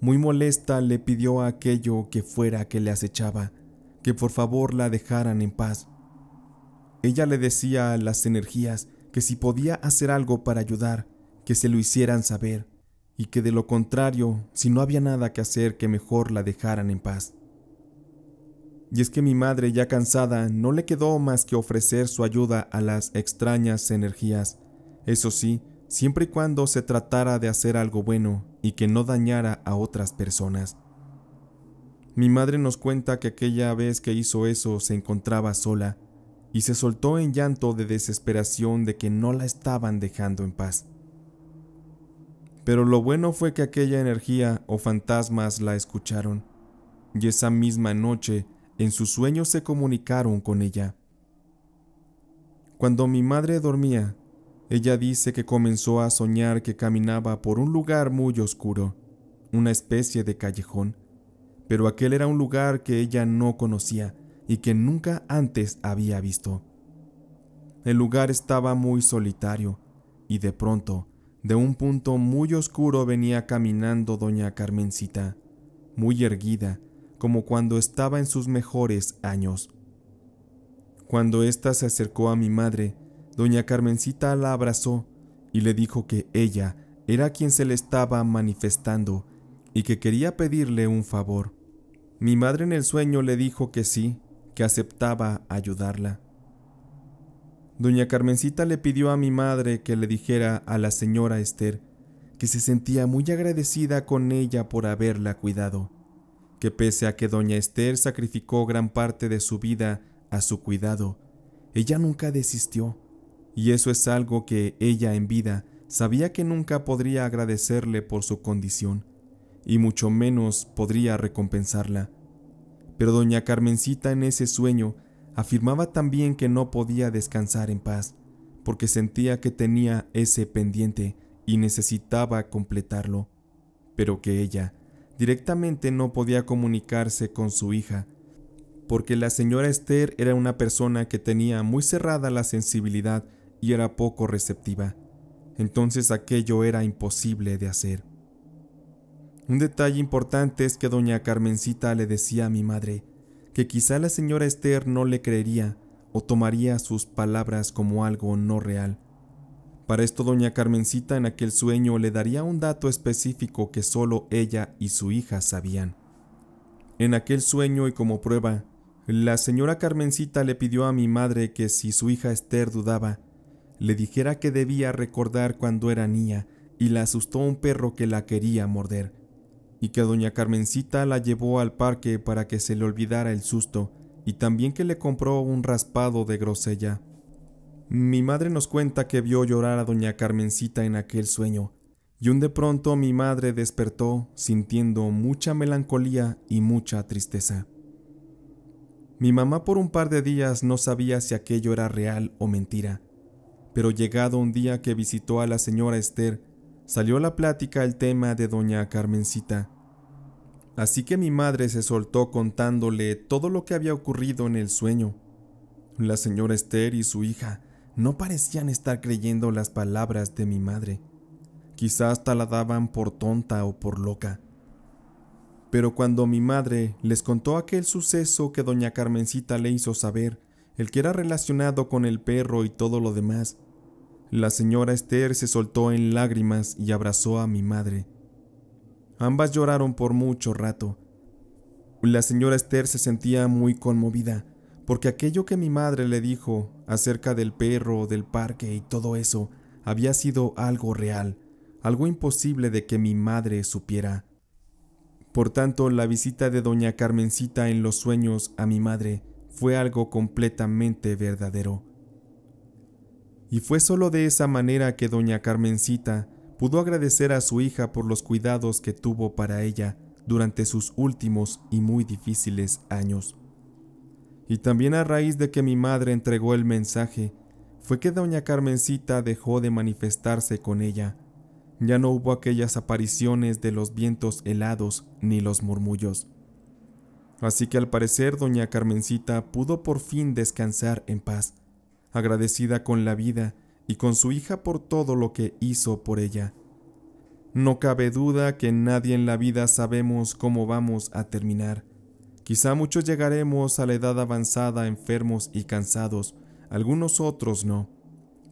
muy molesta, le pidió a aquello que fuera que le acechaba, que por favor la dejaran en paz. Ella le decía a las energías que si podía hacer algo para ayudar, que se lo hicieran saber, y que de lo contrario, si no había nada que hacer, que mejor la dejaran en paz. Y es que mi madre, ya cansada, no le quedó más que ofrecer su ayuda a las extrañas energías, eso sí, siempre y cuando se tratara de hacer algo bueno y que no dañara a otras personas. Mi madre nos cuenta que aquella vez que hizo eso se encontraba sola, y se soltó en llanto de desesperación de que no la estaban dejando en paz. Pero lo bueno fue que aquella energía o fantasmas la escucharon, y esa misma noche en sus sueños se comunicaron con ella. Cuando mi madre dormía, ella dice que comenzó a soñar que caminaba por un lugar muy oscuro, una especie de callejón, pero aquel era un lugar que ella no conocía, y que nunca antes había visto. El lugar estaba muy solitario, y de pronto, de un punto muy oscuro venía caminando doña Carmencita, muy erguida, como cuando estaba en sus mejores años. Cuando ésta se acercó a mi madre, doña Carmencita la abrazó y le dijo que ella era quien se le estaba manifestando y que quería pedirle un favor. Mi madre en el sueño le dijo que sí, que aceptaba ayudarla. Doña Carmencita le pidió a mi madre que le dijera a la señora Esther que se sentía muy agradecida con ella por haberla cuidado, que pese a que doña Esther sacrificó gran parte de su vida a su cuidado, ella nunca desistió, y eso es algo que ella en vida sabía que nunca podría agradecerle por su condición, y mucho menos podría recompensarla. Pero doña Carmencita en ese sueño afirmaba también que no podía descansar en paz, porque sentía que tenía ese pendiente y necesitaba completarlo, pero que ella directamente no podía comunicarse con su hija, porque la señora Esther era una persona que tenía muy cerrada la sensibilidad y era poco receptiva. Entonces aquello era imposible de hacer. Un detalle importante es que doña Carmencita le decía a mi madre que quizá la señora Esther no le creería o tomaría sus palabras como algo no real. Para esto doña Carmencita en aquel sueño le daría un dato específico que solo ella y su hija sabían. En aquel sueño y como prueba, la señora Carmencita le pidió a mi madre que si su hija Esther dudaba, le dijera que debía recordar cuando era niña y la asustó un perro que la quería morder y que doña Carmencita la llevó al parque para que se le olvidara el susto, y también que le compró un raspado de grosella. Mi madre nos cuenta que vio llorar a doña Carmencita en aquel sueño, y un de pronto mi madre despertó sintiendo mucha melancolía y mucha tristeza. Mi mamá por un par de días no sabía si aquello era real o mentira, pero llegado un día que visitó a la señora Esther, salió a la plática el tema de doña Carmencita, Así que mi madre se soltó contándole todo lo que había ocurrido en el sueño. La señora Esther y su hija no parecían estar creyendo las palabras de mi madre. Quizás taladaban por tonta o por loca. Pero cuando mi madre les contó aquel suceso que doña Carmencita le hizo saber, el que era relacionado con el perro y todo lo demás, la señora Esther se soltó en lágrimas y abrazó a mi madre. Ambas lloraron por mucho rato. La señora Esther se sentía muy conmovida, porque aquello que mi madre le dijo acerca del perro, del parque y todo eso, había sido algo real, algo imposible de que mi madre supiera. Por tanto, la visita de doña Carmencita en los sueños a mi madre fue algo completamente verdadero. Y fue solo de esa manera que doña Carmencita pudo agradecer a su hija por los cuidados que tuvo para ella durante sus últimos y muy difíciles años. Y también a raíz de que mi madre entregó el mensaje, fue que doña Carmencita dejó de manifestarse con ella. Ya no hubo aquellas apariciones de los vientos helados ni los murmullos. Así que al parecer doña Carmencita pudo por fin descansar en paz, agradecida con la vida y con su hija por todo lo que hizo por ella. No cabe duda que nadie en la vida sabemos cómo vamos a terminar. Quizá muchos llegaremos a la edad avanzada enfermos y cansados, algunos otros no,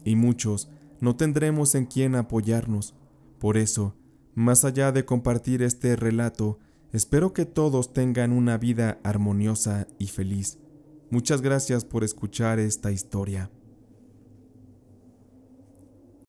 y muchos no tendremos en quién apoyarnos. Por eso, más allá de compartir este relato, espero que todos tengan una vida armoniosa y feliz. Muchas gracias por escuchar esta historia.